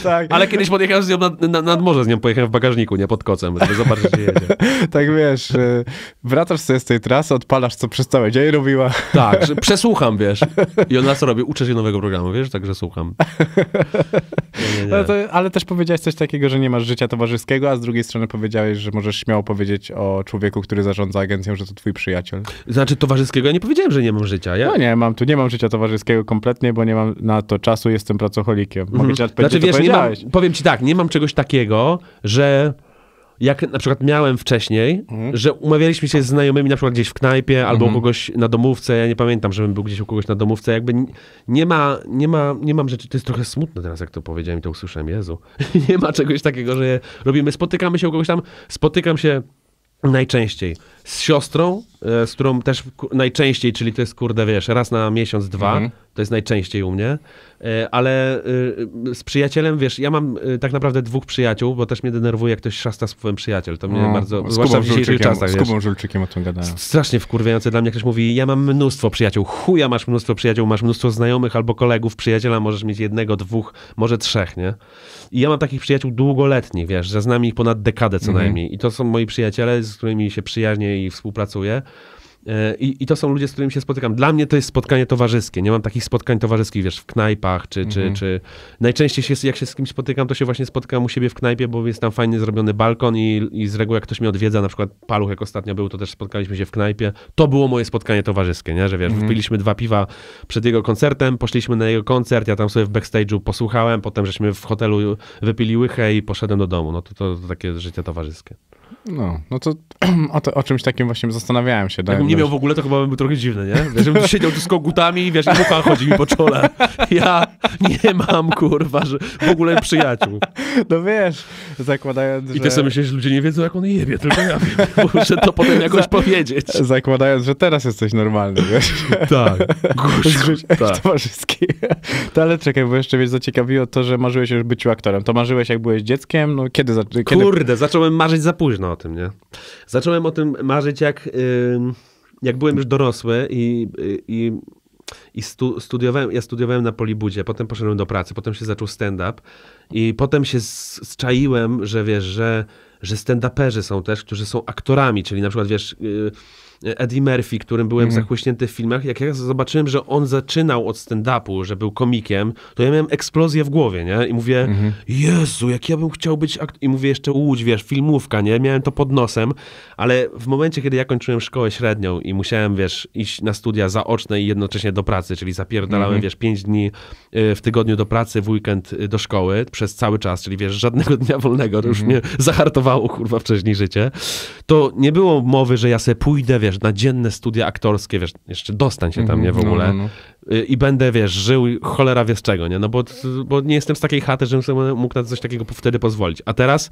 tak. Ale kiedyś podjechałem pojechałem z nią nad, nad, nad, morze, z nią pojechałem w bagażniku, nie pod kocem, żeby zobaczyć, jedzie. tak wiesz, y, wracasz sobie z tej trasy, odpalasz, co przez cały dzień robiła. tak, że przesłucham, wiesz. I ona co robi? Uczę się nowego programu, wiesz, także słucham. Nie, nie, nie. to, ale też powiedziałeś coś takiego, że nie masz życia towarzyskiego, a z drugiej strony powiedziałeś, że możesz śmiało powiedzieć o człowieku, który zarządza agencją, że to twój przyjaciel. Znaczy towarzyskiego? Ja nie powiedziałem, że nie mam życia. Ja... No nie mam, tu nie mam życia towarzyskiego kompletnie, bo nie mam na to czasu, jestem pracocholikiem. Mogę mhm. ci znaczy, wiesz, nie mam, powiem ci tak, tak, nie mam czegoś takiego, że jak na przykład miałem wcześniej, mhm. że umawialiśmy się z znajomymi na przykład gdzieś w knajpie albo mhm. u kogoś na domówce, ja nie pamiętam, żebym był gdzieś u kogoś na domówce, jakby nie ma, nie ma, nie mam rzeczy, to jest trochę smutne teraz, jak to powiedziałem i to usłyszałem, Jezu, nie ma czegoś takiego, że robimy, spotykamy się u kogoś tam, spotykam się najczęściej z siostrą, e, z którą też najczęściej, czyli to jest, kurde, wiesz, raz na miesiąc, dwa, mhm. To jest najczęściej u mnie. E, ale e, z przyjacielem, wiesz, ja mam e, tak naprawdę dwóch przyjaciół, bo też mnie denerwuje, jak ktoś szasta słowem przyjaciel. To mnie no, bardzo, zwłaszcza w dzisiejszych czasach. Z Kubą Żulczykiem o tym gadałem. Strasznie wkurwiające dla mnie, ktoś mówi, ja mam mnóstwo przyjaciół. Chuja masz mnóstwo przyjaciół, masz mnóstwo znajomych albo kolegów, przyjaciela możesz mieć jednego, dwóch, może trzech, nie? I ja mam takich przyjaciół długoletnich, wiesz, że znam ich ponad dekadę co mhm. najmniej. I to są moi przyjaciele, z którymi się przyjaźnie i współpracuję. E, I, I, to są ludzie, z którymi się spotykam. Dla mnie to jest spotkanie towarzyskie. Nie mam takich spotkań towarzyskich, wiesz, w knajpach, czy, czy, mhm. czy... Najczęściej się, jak się z kimś spotykam, to się właśnie spotykam u siebie w knajpie, bo jest tam fajnie zrobiony balkon i, i z reguły jak ktoś mnie odwiedza, na przykład Paluch jak ostatnio był, to też spotkaliśmy się w knajpie. To było moje spotkanie towarzyskie, nie? Że wiesz, mm wpiliśmy dwa piwa przed jego koncertem, poszliśmy na jego koncert, ja tam sobie w backstage'u posłuchałem, potem żeśmy w hotelu wypili łychę i poszedłem do domu. No to, to, to takie życie towarzyskie. No, no to o, to, o czymś takim właśnie zastanawiałem się. Jakbym tak? nie no miał w ogóle, to chyba bym był trochę dziwny, nie? Wiesz, żebym siedział tu z kogutami i wiesz, i mucha chodzi mi po czole. Ja nie mam, kurwa, że w ogóle przyjaciół. No wiesz, zakładając, że... I ty sobie myślisz, że ludzie nie wiedzą, jak on jebie, tylko ja wiem. Muszę to potem jakoś Za... powiedzieć. Zakładając, że teraz jesteś normalny, wiesz? Tak. Gusz, tak. towarzyski. To ale czekaj, bo jeszcze mnie zaciekawiło to, że marzyłeś już być aktorem. To marzyłeś, jak byłeś dzieckiem? No kiedy... kiedy... Kurde, zacząłem marzyć za późno o tym, nie? Zacząłem o tym marzyć, jak, jak byłem już dorosły i, y, i i stu, studiowałem, ja studiowałem na Polibudzie, potem poszedłem do pracy, potem się zaczął stand-up i potem się zczaiłem, że wiesz, że, że stand-uperzy są też, którzy są aktorami, czyli na przykład wiesz... Y, y, Eddie Murphy, którym byłem mm. zachłyśnięty w filmach, jak ja zobaczyłem, że on zaczynał od stand-upu, że był komikiem, to ja miałem eksplozję w głowie, nie? I mówię, mhm. Jezu, jak ja bym chciał być akt... I mówię jeszcze Łódź, wiesz, filmówka, nie? Miałem to pod nosem, ale w momencie, kiedy ja kończyłem szkołę średnią i musiałem, wiesz, iść na studia zaoczne i jednocześnie do pracy, pracy, czyli zapierdalałem, mm -hmm. wiesz, pięć dni y, w tygodniu do pracy, w weekend y, do szkoły przez cały czas, czyli wiesz, żadnego dnia wolnego, mm -hmm. już mhm. mnie zahartowało, kurwa, wcześniej życie, to nie było mowy, że ja sobie pójdę, wiesz, na dzienne studia aktorskie, wiesz, jeszcze dostań się tam, mm -hmm. nie, w no, ogóle, no, no. Y, i będę, wiesz, żył cholera wie z czego, nie, no bo, bo nie jestem z takiej chaty, żebym sobie mógł na coś takiego wtedy pozwolić. A teraz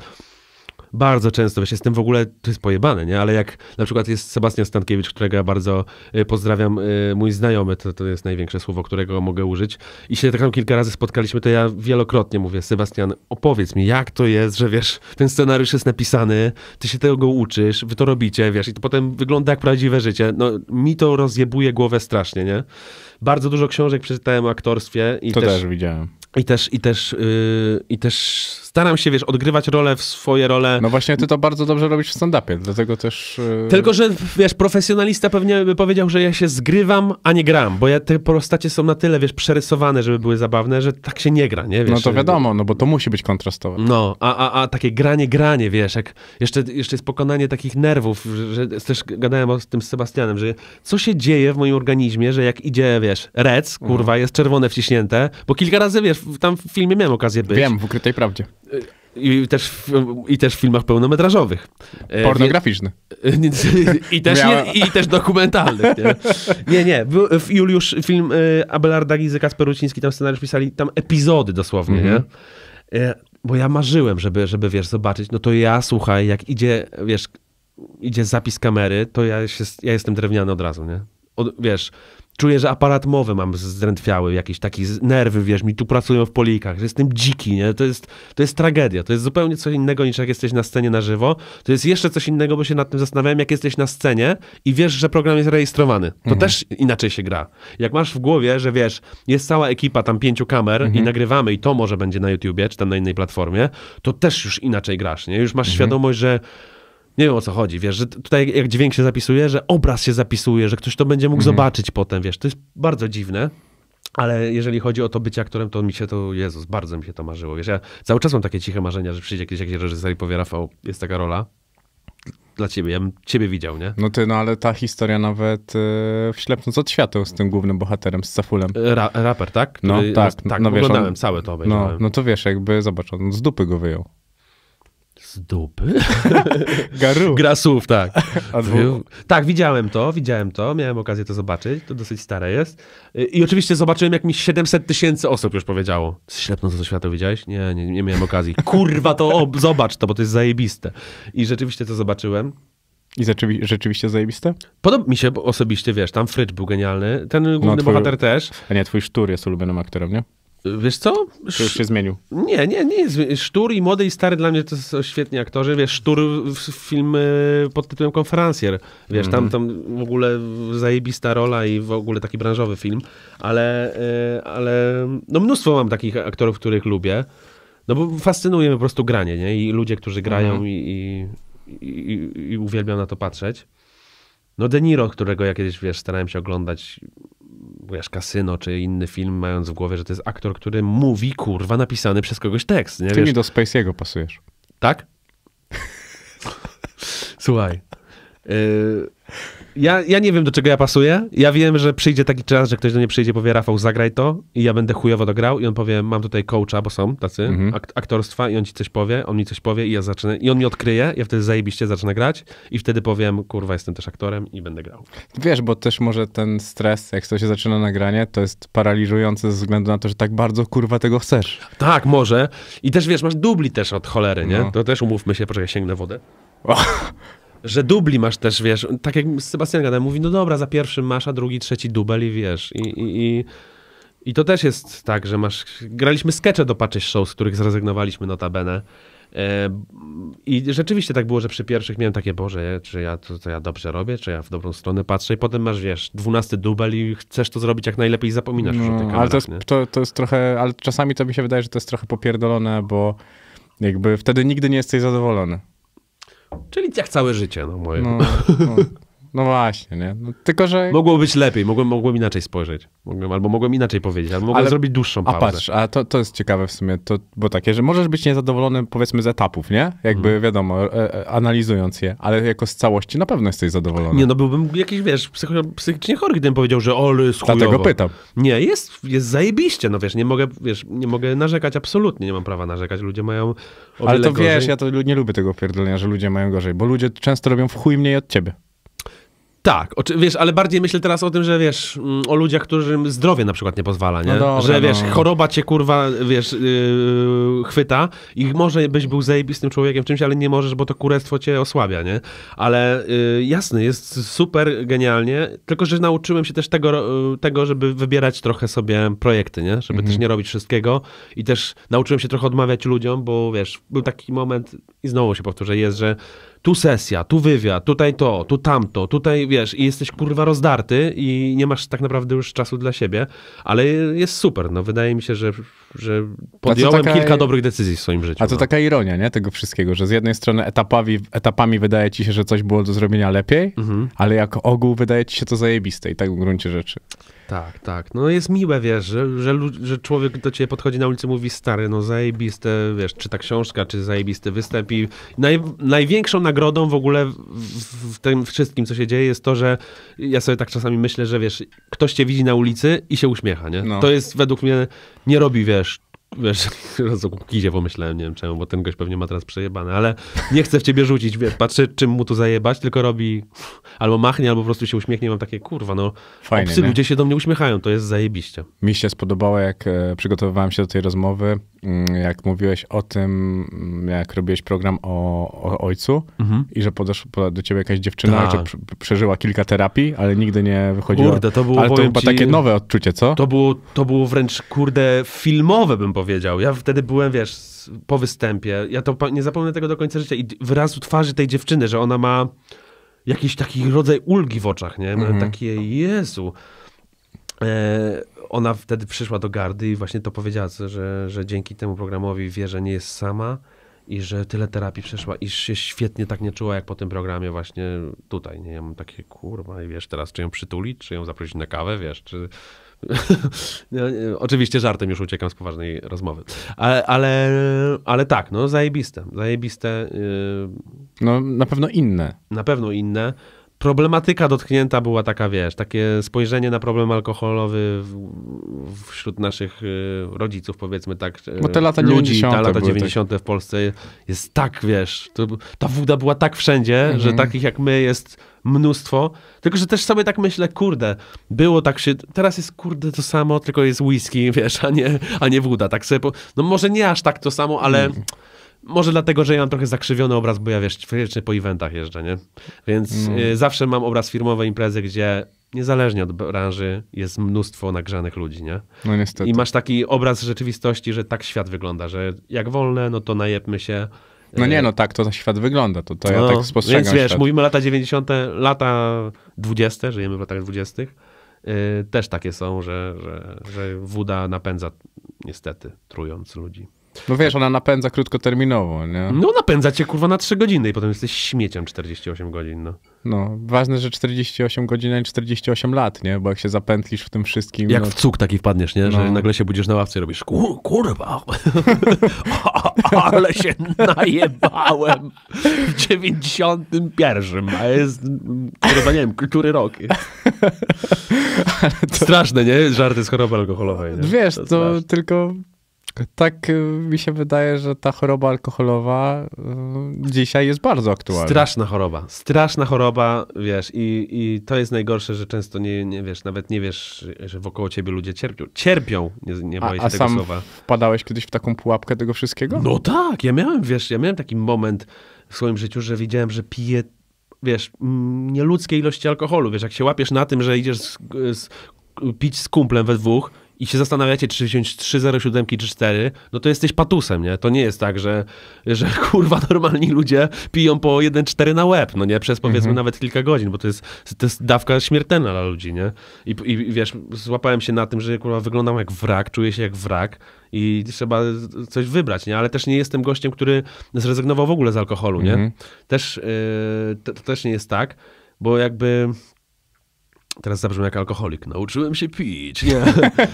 bardzo często, właśnie jestem w ogóle, to jest pojebane, nie? Ale jak na przykład jest Sebastian Stankiewicz, którego ja bardzo y, pozdrawiam, y, mój znajomy, to, to jest największe słowo, którego mogę użyć. I się tak kilka razy spotkaliśmy, to ja wielokrotnie mówię, Sebastian, opowiedz mi, jak to jest, że wiesz, ten scenariusz jest napisany, ty się tego uczysz, wy to robicie, wiesz, i to potem wygląda jak prawdziwe życie. No, mi to rozjebuje głowę strasznie, nie? Bardzo dużo książek przeczytałem o aktorstwie. I to też, też widziałem. I też, i też, yy, i też staram się, wiesz, odgrywać rolę w swoje role. No właśnie, ty to bardzo dobrze robisz w stand-upie, dlatego też... Yy... Tylko, że wiesz, profesjonalista pewnie by powiedział, że ja się zgrywam, a nie gram, bo ja, te postacie są na tyle, wiesz, przerysowane, żeby były zabawne, że tak się nie gra, nie? No wiesz, no to wiadomo, no bo to musi być kontrastowe. No, a, a, a takie granie, granie, wiesz, jak jeszcze, jeszcze jest pokonanie takich nerwów, że, że też gadałem z tym z Sebastianem, że co się dzieje w moim organizmie, że jak idzie, wiesz, rec, kurwa, mhm. jest czerwone wciśnięte, bo kilka razy, wiesz, tam w filmie miałem okazję być. Wiem, w ukrytej prawdzie. I też, w, I też w filmach pełnometrażowych. E, Pornograficzny. I, też, nie, I też dokumentalnych. Nie, nie. nie. W Juliusz film e, Abelarda Gizy, Kasper Ruciński, tam scenariusz pisali, tam epizody dosłownie, mm -hmm. nie? Mhm. E, bo ja marzyłem, żeby, żeby, wiesz, zobaczyć. No to ja, słuchaj, jak idzie, wiesz, idzie zapis kamery, to ja, się, ja jestem drewniany od razu, nie? Od, wiesz, Czuję, że aparat mowy mam zdrętwiały, jakieś takie nerwy, wiesz, mi tu pracują w polikach, że jestem dziki, nie? To jest, to jest tragedia, to jest zupełnie coś innego niż jak jesteś na scenie na żywo. To jest jeszcze coś innego, bo się nad tym zastanawiałem, jak jesteś na scenie i wiesz, że program jest rejestrowany. To mhm. też inaczej się gra. Jak masz w głowie, że wiesz, jest cała ekipa tam pięciu kamer mhm. i nagrywamy i to może będzie na YouTubie, czy tam na innej platformie, to też już inaczej grasz, nie? Już masz mhm. świadomość, że nie wiem o co chodzi, wiesz, że tutaj jak dźwięk się zapisuje, że obraz się zapisuje, że ktoś to będzie mógł mhm. zobaczyć potem, wiesz, to jest bardzo dziwne. Ale jeżeli chodzi o to bycie aktorem, to mi się to, Jezus, bardzo mi się to marzyło. Wiesz, ja cały czas mam takie ciche marzenia, że przyjdzie kiedyś jakiś reżyser i powie, Rafał, jest taka rola, dla ciebie, ja bym ciebie widział, nie? No ty, no ale ta historia nawet yy, w Ślepnąc od świateł z tym głównym bohaterem, z Cefulem. E, ra raper, tak? No, Który, no tak, no, tak no, oglądałem, wiesz, on, całe to obejrzałem. No, no to wiesz, jakby, zobacz, on z dupy go wyjął dupy. Garu. Gra słów, tak. tak, widziałem to, widziałem to, miałem okazję to zobaczyć, to dosyć stare jest. Y, I oczywiście zobaczyłem, jak mi 700 tysięcy osób już powiedziało. Ślepno co świata widziałeś? Nie, nie, nie miałem okazji. Kurwa, to ob, zobacz to, bo to jest zajebiste. I rzeczywiście to zobaczyłem. I rzeczywi rzeczywiście zajebiste? Podoba mi się osobiście, wiesz, tam Frycz był genialny, ten główny no, twój... bohater też. A nie, twój Sztur jest ulubionym aktorem, nie? Wiesz co? Sz... już się zmienił. Nie, nie, nie jest. Sztur i młody i stary dla mnie to są świetni aktorzy. Wiesz, Sztur film e, pod tytułem Konferencjer. Wiesz, mm -hmm. tam, mhm. tam w ogóle zajebista rola i w ogóle taki branżowy film. Ale, e, ale no mnóstwo mam takich aktorów, których lubię. No bo fascynuje mnie po prostu granie, nie? I ludzie, którzy grają mm -hmm. i, i, i, i uwielbiam na to patrzeć. No De Niro, którego ja kiedyś, wiesz, starałem się oglądać wiesz, kasyno czy inny film, mając w głowie, że to jest aktor, który mówi, kurwa, napisany przez kogoś tekst. Nie? Ty wiesz? mi do Spacey'ego pasujesz. Tak? Słuchaj. Yy, ja, ja nie wiem, do czego ja pasuję. Ja wiem, że przyjdzie taki czas, że ktoś do mnie przyjdzie i powie, Rafał, zagraj to i ja będę chujowo dograł i on powie, mam tutaj coacha, bo są tacy, mhm. ak aktorstwa i on ci coś powie, on mi coś powie i ja zacznę, i on mi odkryje, ja wtedy zajebiście zacznę grać i wtedy powiem, kurwa, jestem też aktorem i będę grał. Wiesz, bo też może ten stres, jak to się zaczyna nagranie, to jest paraliżujące ze względu na to, że tak bardzo, kurwa, tego chcesz. Tak, może. I też, wiesz, masz dubli też od cholery, nie? No. To też umówmy się, ja sięgnę wodę. O, że dubli masz też, wiesz, tak jak Sebastian gada mówi, no dobra, za pierwszym masz, a drugi, trzeci dubel i wiesz, i, i, i, i to też jest tak, że masz, graliśmy skecze do Patches Show, z których zrezygnowaliśmy notabene e, i rzeczywiście tak było, że przy pierwszych miałem takie, Boże, czy ja to, to ja dobrze robię, czy ja w dobrą stronę patrzę i potem masz, wiesz, dwunasty dubel i chcesz to zrobić jak najlepiej i zapominasz no, już o no, tych ale to jest, to, to jest trochę, ale czasami to mi się wydaje, że to jest trochę popierdolone, bo jakby wtedy nigdy nie jesteś zadowolony. Czyli jak całe życie, no moje. No, no. No właśnie, nie? No, tylko, że... Mogło być lepiej, mogłem, mogłem inaczej spojrzeć. Mogłem, albo mogłem inaczej powiedzieć, albo mogłem ale... zrobić dłuższą pauzę. A patrz, a to, to jest ciekawe w sumie, to, bo takie, że możesz być niezadowolony powiedzmy z etapów, nie? Jakby hmm. wiadomo, e, e, analizując je, ale jako z całości na pewno jesteś zadowolony. Nie, no byłbym jakiś, wiesz, psych psychicznie chory, gdybym powiedział, że ole, jest chujowo. Dlatego pytam. Nie, jest, jest zajebiście, no wiesz, nie mogę, wiesz, nie mogę narzekać, absolutnie nie mam prawa narzekać, ludzie mają Ale to gorzej. wiesz, ja to nie lubię tego pierdolenia, że ludzie mają gorzej, bo ludzie często robią w chuj mniej od ciebie. Tak, wiesz, ale bardziej myślę teraz o tym, że wiesz, mm, o ludziach, którym zdrowie na przykład nie pozwala, nie? No dobra, że wiesz, no. choroba cię kurwa, wiesz, yy, chwyta i może byś był zajebistym człowiekiem w czymś, ale nie możesz, bo to kurestwo cię osłabia, nie? Ale yy, jasne, jest super genialnie, tylko że nauczyłem się też tego, yy, tego żeby wybierać trochę sobie projekty, nie? Żeby mhm. też nie robić wszystkiego i też nauczyłem się trochę odmawiać ludziom, bo wiesz, był taki moment i znowu się powtórzę, jest, że tu sesja, tu wywiad, tutaj to, tu tamto, tutaj wiesz, i jesteś kurwa rozdarty i nie masz tak naprawdę już czasu dla siebie, ale jest super. No, wydaje mi się, że, że podjąłem taka, kilka dobrych decyzji w swoim życiu. A to no. taka ironia, nie? Tego wszystkiego, że z jednej strony etapami, etapami wydaje ci się, że coś było do zrobienia lepiej, mhm. ale jako ogół wydaje ci się to zajebiste i tak w gruncie rzeczy. Tak, tak. No jest miłe, wiesz, że, że, że człowiek do ciebie podchodzi na ulicy mówi stary, no zajebiste, wiesz, czy ta książka, czy zajebisty występ i naj, największą nagrodą w ogóle w, w, tym wszystkim, co się dzieje jest to, że ja sobie tak czasami myślę, że wiesz, ktoś cię widzi na ulicy i się uśmiecha, nie? No. To jest według mnie, nie robi, wiesz, Wiesz, kukizie pomyślałem, nie wiem czemu, bo ten gość pewnie ma teraz przejebane, ale nie chcę w ciebie rzucić, wiesz, patrzę czym mu tu zajebać, tylko robi albo machnie, albo po prostu się uśmiechnie, mam takie, kurwa, no, Fajnie, ludzie się do mnie uśmiechają, to jest zajebiście. Mi się spodobało, jak e, przygotowywałem się do tej rozmowy, mm, jak mówiłeś o tym, mm, jak robiłeś program o, o ojcu mhm. i że podeszła do ciebie jakaś dziewczyna, tak. że przeżyła kilka terapii, ale nigdy nie wychodziła. Kurde, to było, Ale to chyba ci, takie nowe odczucie, co? To było, to było wręcz, kurde, filmowe bym powiedział. Ja wtedy byłem, wiesz, po występie. Ja to nie zapomnę tego do końca życia. I wyrazu twarzy tej dziewczyny, że ona ma jakiś taki rodzaj ulgi w oczach, nie? Mhm. Takie, Jezu. E, ona wtedy przyszła do gardy i właśnie to powiedziała, że, że dzięki temu programowi wie, że nie jest sama i że tyle terapii przeszła i się świetnie tak nie czuła, jak po tym programie właśnie tutaj. Nie? Ja mam takie, kurwa, i wiesz, teraz czy ją przytulić, czy ją zaprosić na kawę, wiesz, czy No, e, oczywiście żartem już uciekam z poważnej rozmowy. Ale, ale, ale tak, no zajebiste. Zajebiste. Y, no na pewno inne. Na pewno inne problematyka dotknięta była taka, wiesz, takie spojrzenie na problem alkoholowy w, wśród naszych y, rodziców, powiedzmy tak. Bo te lata ludzi, 90. Te lata 90. Tak. w Polsce jest tak, wiesz, to, ta woda była tak wszędzie, mhm. że takich jak my jest mnóstwo. Tylko, że też sobie tak myślę, kurde, było tak się, teraz jest kurde to samo, tylko jest whisky, wiesz, a nie, a nie woda. Tak sobie, po, no może nie aż tak to samo, ale... Mhm może dlatego, że ja mam trochę zakrzywiony obraz, bo ja wiesz, wiecznie po eventach jeżdżę, nie? Więc mm. y, zawsze mam obraz firmowej imprezy, gdzie niezależnie od branży jest mnóstwo nagrzanych ludzi, nie? No niestety. I masz taki obraz rzeczywistości, że tak świat wygląda, że jak wolne, no to najepmy się. No nie, y, no tak to tak świat wygląda, to, to ja no, tak spostrzegam Więc wiesz, świat. mówimy lata 90., lata 20., żyjemy w latach 20., y, też takie są, że, że, że woda napędza niestety, trując ludzi. No wiesz, ona napędza krótkoterminowo, nie? No napędza cię kurwa na 3 godziny i potem jesteś śmieciem 48 godzin, no. No, ważne, że 48 godzin, a 48 lat, nie? Bo jak się zapętlisz w tym wszystkim... Jak no... w cuk taki wpadniesz, nie? Że no. nagle się budzisz na ławce i robisz Kur, kurwa, ale się najebałem w 91, a jest, kurwa, nie wiem, który rok jest. to... Straszne, nie? Żarty z choroby alkoholowej. Nie? Wiesz, to, to tylko tak y, mi się wydaje, że ta choroba alkoholowa y, dzisiaj jest bardzo aktualna. Straszna choroba, straszna choroba, wiesz, i, i to jest najgorsze, że często nie, nie wiesz, nawet nie wiesz, że wokoło ciebie ludzie cierpią. Cierpią, nie, nie boję się a, a sam słowa. wpadałeś kiedyś w taką pułapkę tego wszystkiego? No tak, ja miałem, wiesz, ja miałem taki moment w swoim życiu, że widziałem, że piję wiesz, nieludzkiej ilości alkoholu, wiesz, jak się łapiesz na tym, że idziesz z, z pić z kumplem we dwóch i się zastanawiacie, czy wziąć 307 czy 4, no to jesteś patusem, nie? To nie jest tak, że, że kurwa normalni ludzie piją po 1,4 na łeb, no nie? Przez powiedzmy mhm. nawet kilka godzin, bo to jest, to jest dawka śmiertelna dla ludzi, nie? I, I wiesz, złapałem się na tym, że kurwa wyglądam jak wrak, czuję się jak wrak i trzeba coś wybrać, nie? Ale też nie jestem gościem, który zrezygnował w ogóle z alkoholu, nie? Mhm. Też, yy, to, to też nie jest tak, bo jakby Teraz zabrzmię jak alkoholik. Nauczyłem się pić. Nie.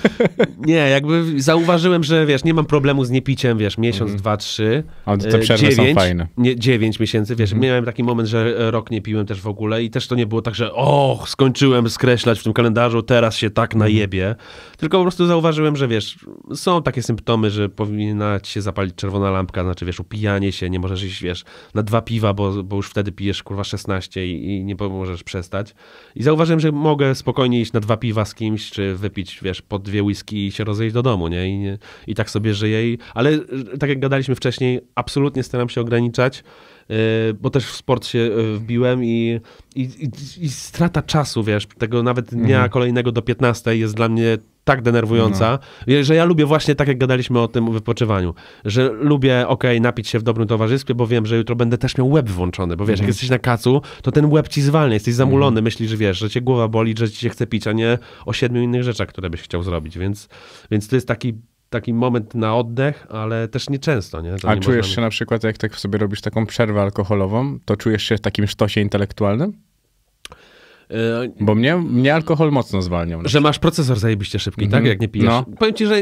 nie, jakby zauważyłem, że wiesz, nie mam problemu z niepiciem, wiesz, miesiąc, mm. dwa, trzy. A te przerwy dziewięć, są fajne. Nie, dziewięć miesięcy, wiesz, mm. miałem taki moment, że e, rok nie piłem też w ogóle i też to nie było tak, że och, skończyłem skreślać w tym kalendarzu, teraz się tak mhm. najebie. Mm. Tylko po prostu zauważyłem, że wiesz, są takie symptomy, że powinna ci się zapalić czerwona lampka, znaczy wiesz, upijanie się, nie możesz iść, wiesz, na dwa piwa, bo, bo już wtedy pijesz kurwa 16 i, i nie możesz przestać. I zauważyłem, że mogę mogę spokojnie iść na dwa piwa z kimś, czy wypić, wiesz, po dwie whisky i się rozejść do domu, nie? I, nie, i tak sobie żyję. I, ale tak jak gadaliśmy wcześniej, absolutnie staram się ograniczać Y, bo też w sport się y, wbiłem i, i, i strata czasu, wiesz, tego nawet dnia mhm. kolejnego do 15 jest dla mnie tak denerwująca, no. Y, że ja lubię właśnie tak, jak gadaliśmy o tym wypoczywaniu, że lubię, okej, okay, napić się w dobrym towarzystwie, bo wiem, że jutro będę też miał łeb włączony, bo wiesz, mm. jak mhm. jesteś na kacu, to ten łeb ci zwalnia, jesteś zamulony, mm. myślisz, wiesz, że cię głowa boli, że ci się chce pić, a nie o siedmiu innych rzeczach, które byś chciał zrobić, więc, więc to jest taki taki moment na oddech, ale też nieczęsto. Nie? A nie czujesz się na przykład, jak tak sobie robisz taką przerwę alkoholową, to czujesz się w takim sztosie intelektualnym? E, Bo mnie, mnie alkohol mocno zwalniał. Że masz procesor zajebiście szybki, mm -hmm. tak? Jak nie pijesz. No. Powiem ci, że...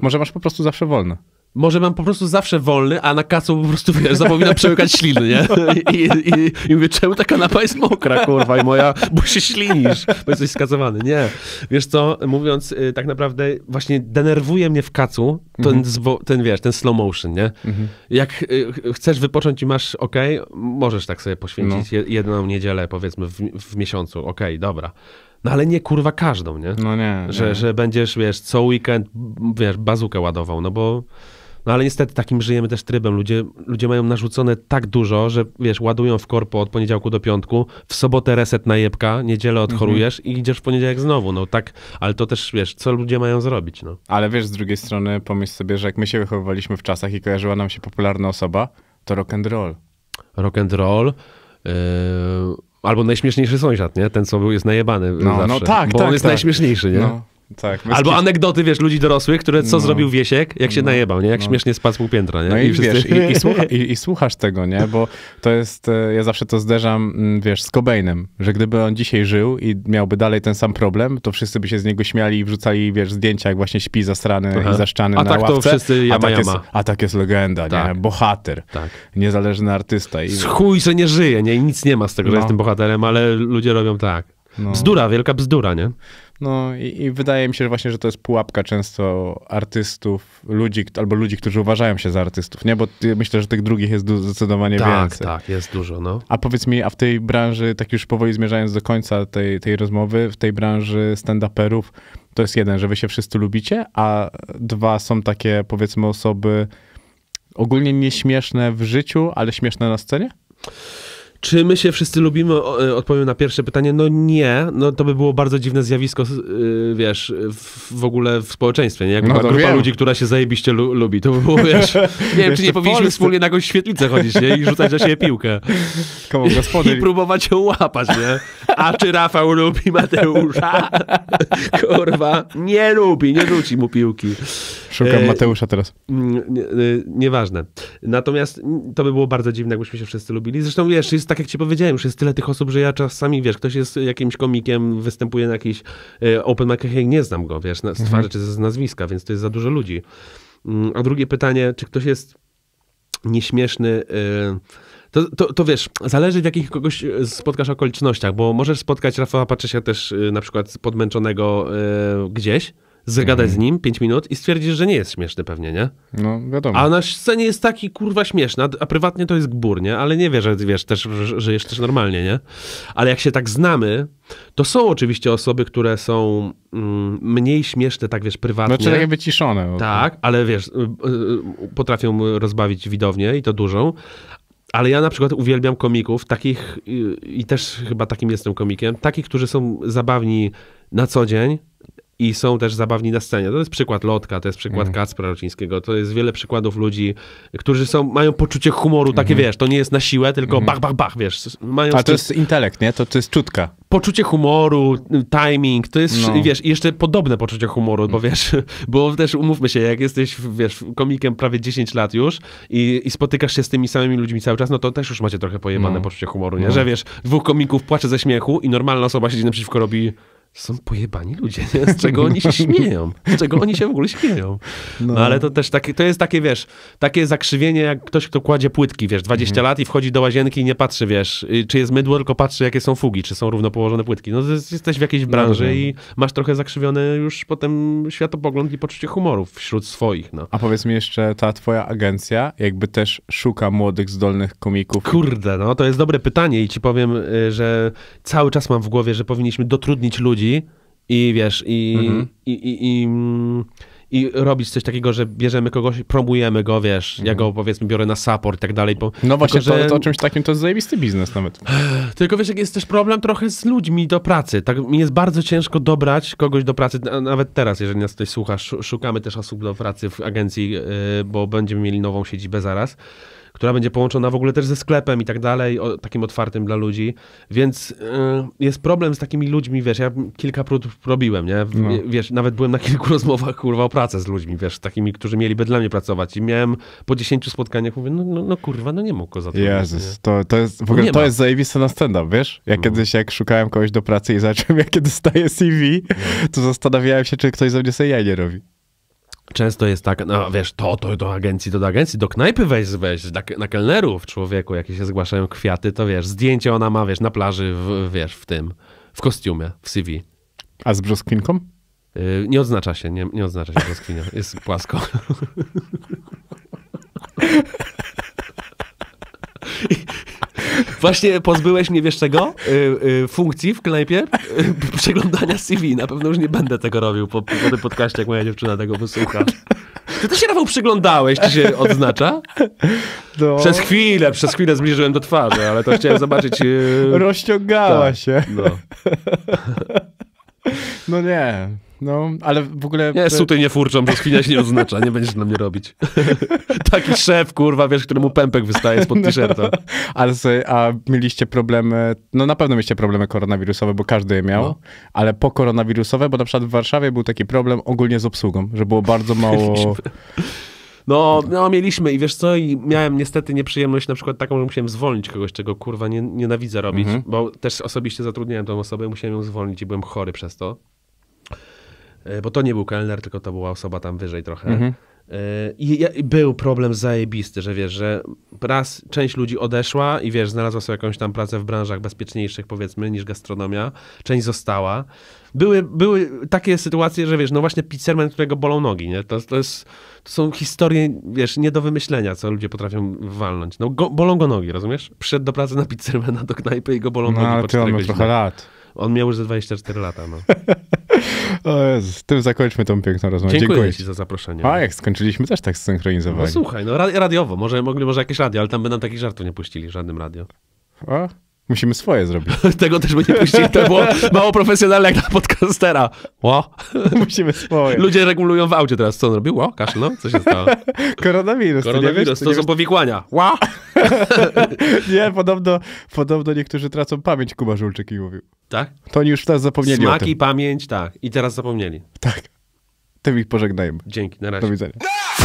Może masz po prostu zawsze wolne. Może mam po prostu zawsze wolny, a na kacu po prostu, wiesz, zapominam przełykać śliny, nie? I, i, i, mówię, czemu ta kanapa jest mokra, kurwa, i moja, bo się ślinisz, bo jesteś skazowany. Nie. Wiesz co, mówiąc, y, tak naprawdę właśnie denerwuje mnie w kacu ten, mhm. ten wiesz, ten slow motion, nie? Mhm. Jak y, chcesz wypocząć i masz, ok, możesz tak sobie poświęcić no. jedną niedzielę, powiedzmy, w, w miesiącu, ok, dobra. No ale nie kurwa każdą, nie? No nie. Że, nie. że będziesz, wiesz, co weekend, wiesz, bazukę ładował, no bo no ale niestety takim żyjemy też trybem. Ludzie, ludzie mają narzucone tak dużo, że wiesz, ładują w korpo od poniedziałku do piątku, w sobotę reset na jebka, niedzielę odchorujesz mhm. i idziesz w poniedziałek znowu. No tak, ale to też wiesz, co ludzie mają zrobić. No. Ale wiesz, z drugiej strony pomyśl sobie, że jak my się wychowywaliśmy w czasach i kojarzyła nam się popularna osoba, to rock and roll. Rock and roll. Yy albo najśmieszniejszy sąsiad, nie? Ten, co był, jest najebany. No, no zawsze, no tak, bo tak. On jest tak. najśmieszniejszy, nie? No. Tak, Albo anegdoty, wiesz, ludzi dorosłych, które co no. zrobił Wiesiek, jak się no. najebał, nie? Jak no. śmiesznie spadł z półpiętra, nie? No i, I wszyscy... wiesz, i, i, słucha, i, słuchasz tego, nie? Bo to jest, e, ja zawsze to zderzam, mm, wiesz, z Cobainem, że gdyby on dzisiaj żył i miałby dalej ten sam problem, to wszyscy by się z niego śmiali i wrzucali, wiesz, zdjęcia, jak właśnie śpi zasrany Aha. i zaszczany a na tak ławce. To wszyscy jama, a, tak jama. Jest, a tak jest legenda, tak. nie? Bohater, tak. niezależny artysta. I... Chuj, że nie żyje, nie? I nic nie ma z tego, że no. jestem bohaterem, ale ludzie robią tak. No. Bzdura, wielka bzdura, nie? No i, i, wydaje mi się, że właśnie, że to jest pułapka często artystów, ludzi, albo ludzi, którzy uważają się za artystów, nie? Bo ty, myślę, że tych drugich jest zdecydowanie tak, więcej. Tak, tak, jest dużo, no. A powiedz mi, a w tej branży, tak już powoli zmierzając do końca tej, tej rozmowy, w tej branży stand-uperów, to jest jeden, że wy się wszyscy lubicie, a dwa są takie, powiedzmy, osoby ogólnie nieśmieszne w życiu, ale śmieszne na scenie? Czy my się wszyscy lubimy? E, odpowiem na pierwsze pytanie. No nie, no to by było bardzo dziwne zjawisko, e, wiesz, w ogóle w społeczeństwie, nie? Jakby no była grupa wiem. ludzi, która się zajebiście lu lubi, to by było, wiesz, nie wiem, czy nie powinniśmy Polsce. wspólnie na jakąś świetlicę chodzić, nie? I rzucać na siebie piłkę. Komu I próbować ją łapać, nie? A czy Rafał lubi Mateusza? Kurwa, nie lubi, nie rzuci mu piłki. Szukam e, Mateusza teraz. Mm, e, nieważne. Natomiast to by było bardzo dziwne, jakbyśmy się wszyscy lubili. Zresztą wiesz, jest tak jak ci powiedziałem, już jest tyle tych osób, że ja czasami, wiesz, ktoś jest jakimś komikiem, występuje na jakiś e, open mic, ja nie znam go, wiesz, z mhm. twarzy czy z nazwiska, więc to jest za dużo ludzi. Mm, a drugie pytanie, czy ktoś jest nieśmieszny... to, to, to, wiesz, zależy w jakich kogoś spotkasz okolicznościach, bo możesz spotkać Rafała Patrzysia też na przykład podmęczonego y, gdzieś, zagadać mhm. z nim 5 minut i stwierdzisz, że nie jest śmieszny pewnie, nie? No, wiadomo. A na scenie jest taki kurwa śmieszny, a prywatnie to jest gbur, nie? Ale nie wie, wiesz, też, że jest też normalnie, nie? Ale jak się tak znamy, to są oczywiście osoby, które są mm, mniej śmieszne, tak wiesz, prywatnie. Znaczy takie wyciszone. Tak, ale wiesz, y, y, potrafią rozbawić widownię i to dużą, ale ja na przykład uwielbiam komików, takich, y, i też chyba takim jestem komikiem, takich, którzy są zabawni na co dzień, i są też zabawni na scenie. To jest przykład Lotka, to jest przykład mm. Kacpra Rocińskiego, to jest wiele przykładów ludzi, którzy są, mają poczucie humoru, takie mm. wiesz, to nie jest na siłę, tylko mm. bach, bach, bach, wiesz. Mają A to jest intelekt, nie? To, to jest czutka. Poczucie humoru, timing, to jest, no. wiesz, jeszcze podobne poczucie humoru, bo mhm. wiesz, bo też umówmy się, jak jesteś, wiesz, komikiem prawie 10 lat już i, i spotykasz się z tymi samymi ludźmi cały czas, no to też już macie trochę pojebane no. poczucie humoru, nie? No. Że wiesz, dwóch komików płacze ze śmiechu i normalna osoba siedzi naprzeciwko robi są pojebani ludzie, nie? z czego oni się śmieją, z czego oni się w ogóle śmieją. No, no ale to też takie, to jest takie, wiesz, takie zakrzywienie, jak ktoś, kto kładzie płytki, wiesz, 20 mhm. lat i wchodzi do łazienki i nie patrzy, wiesz, y, czy jest mydło, tylko patrzy, jakie są fugi, czy są równo położone płytki. No jesteś w jakiejś no, branży no, i masz trochę zakrzywiony już potem światopogląd i poczucie humoru wśród swoich, no. A powiedz mi jeszcze, ta twoja agencja jakby też szuka młodych, zdolnych komików? Kurde, no to jest dobre pytanie i ci powiem, y, że cały czas mam w głowie, że powinniśmy dotrudnić ludzi, ludzi i wiesz, i, mhm. i, i, i, mm, i, robić coś takiego, że bierzemy kogoś, promujemy go, wiesz, mhm. ja go powiedzmy biorę na support i tak dalej. Bo, no właśnie, tylko, że... to, to o czymś takim to jest zajebisty biznes nawet. Tylko wiesz, jak jest też problem trochę z ludźmi do pracy. Tak mi jest bardzo ciężko dobrać kogoś do pracy, nawet teraz, jeżeli nas ktoś słucha, szukamy też osób do pracy w agencji, y, bo będziemy mieli nową siedzibę zaraz która będzie połączona w ogóle też ze sklepem i tak dalej, o, takim otwartym dla ludzi. Więc y, jest problem z takimi ludźmi, wiesz, ja kilka prób robiłem, nie? W, no. Wiesz, nawet byłem na kilku rozmowach, kurwa, o pracę z ludźmi, wiesz, takimi, którzy mieliby dla mnie pracować i miałem po dziesięciu spotkaniach, mówię, no, no, no kurwa, no nie mógł go zatrudnić. Jezus, to, to jest, w ogóle to ma. jest zajebiste na stand-up, wiesz? Ja no. kiedyś, jak szukałem kogoś do pracy i zacząłem, ja kiedy dostaję CV, no. to zastanawiałem się, czy ktoś ze mnie sobie jaj nie robi. Często jest tak, no wiesz, to, to do agencji, to do agencji, do knajpy weź, weź, na kelnerów, człowieku, jakie się zgłaszają kwiaty, to wiesz, zdjęcie ona ma, wiesz, na plaży, w, wiesz, w tym, w kostiumie, w CV. A z brzoskwinką? Y, nie odznacza się, nie, nie odznacza się brzoskwinia, jest płasko. Właśnie pozbyłeś mnie, wiesz czego? Y, y, funkcji w knajpie y, przeglądania CV. Na pewno już nie będę tego robił po, po tym podcaście, jak moja dziewczyna tego wysłucha. Ty też się, Rafał, przyglądałeś, czy się odznacza? No. Przez chwilę, przez chwilę zbliżyłem do twarzy, ale to chciałem zobaczyć... Rozciągała tak, się. No. no nie, no, ale w ogóle... Nie, suty nie furczą, bo się nie oznacza, nie będziesz na mnie robić. Taki szef, kurwa, wiesz, któremu pępek wystaje spod no. t-shirta. No, ale sobie, a mieliście problemy, no na pewno mieliście problemy koronawirusowe, bo każdy je miał, no. ale po koronawirusowe, bo na przykład w Warszawie był taki problem ogólnie z obsługą, że było bardzo mało... No, no, mieliśmy i wiesz co, i miałem niestety nieprzyjemność na przykład taką, że musiałem zwolnić kogoś, czego kurwa nie, nienawidzę robić, mhm. bo też osobiście zatrudniałem tą osobę, musiałem ją zwolnić i byłem chory przez to. E, bo to nie był kelner, tylko to była osoba tam wyżej trochę. Mhm. E, I był problem zajebisty, że wiesz, że raz część ludzi odeszła i wiesz, znalazła sobie jakąś tam pracę w branżach bezpieczniejszych powiedzmy niż gastronomia, część została. Były, były takie sytuacje, że wiesz, no właśnie pizzerman, którego bolą nogi, nie? To, to, jest, to są historie, wiesz, nie do wymyślenia, co ludzie potrafią walnąć. No go, bolą go nogi, rozumiesz? Przyszedł do pracy na pizzermana do knajpy i go bolą no, nogi po 4 trochę lat. On miał już ze 24 lata. No. o z tym zakończmy tą piękną rozmowę. Dziękuję, Dziękuję, ci za zaproszenie. A jak skończyliśmy, też tak no zsynchronizowali. No słuchaj, no radiowo, może, może jakieś radio, ale tam by nam takich żartów nie puścili, żadnym radio. A? Musimy swoje zrobić. Tego też by nie puścili, to było mało profesjonalne jak podcastera. Ło. Musimy swoje. Ludzie regulują w aucie teraz. Co on robił? Ło, no? Co się stało? Koronawirus. Koronawirus, to, są powikłania. Ło. nie, podobno, podobno niektórzy tracą pamięć, Kuba Żulczyk i mówił. Tak? To oni już teraz zapomnieli Smaki i pamięć, tak. I teraz zapomnieli. Tak. Tym ich pożegnajmy. Dzięki, na razie. Do widzenia. No!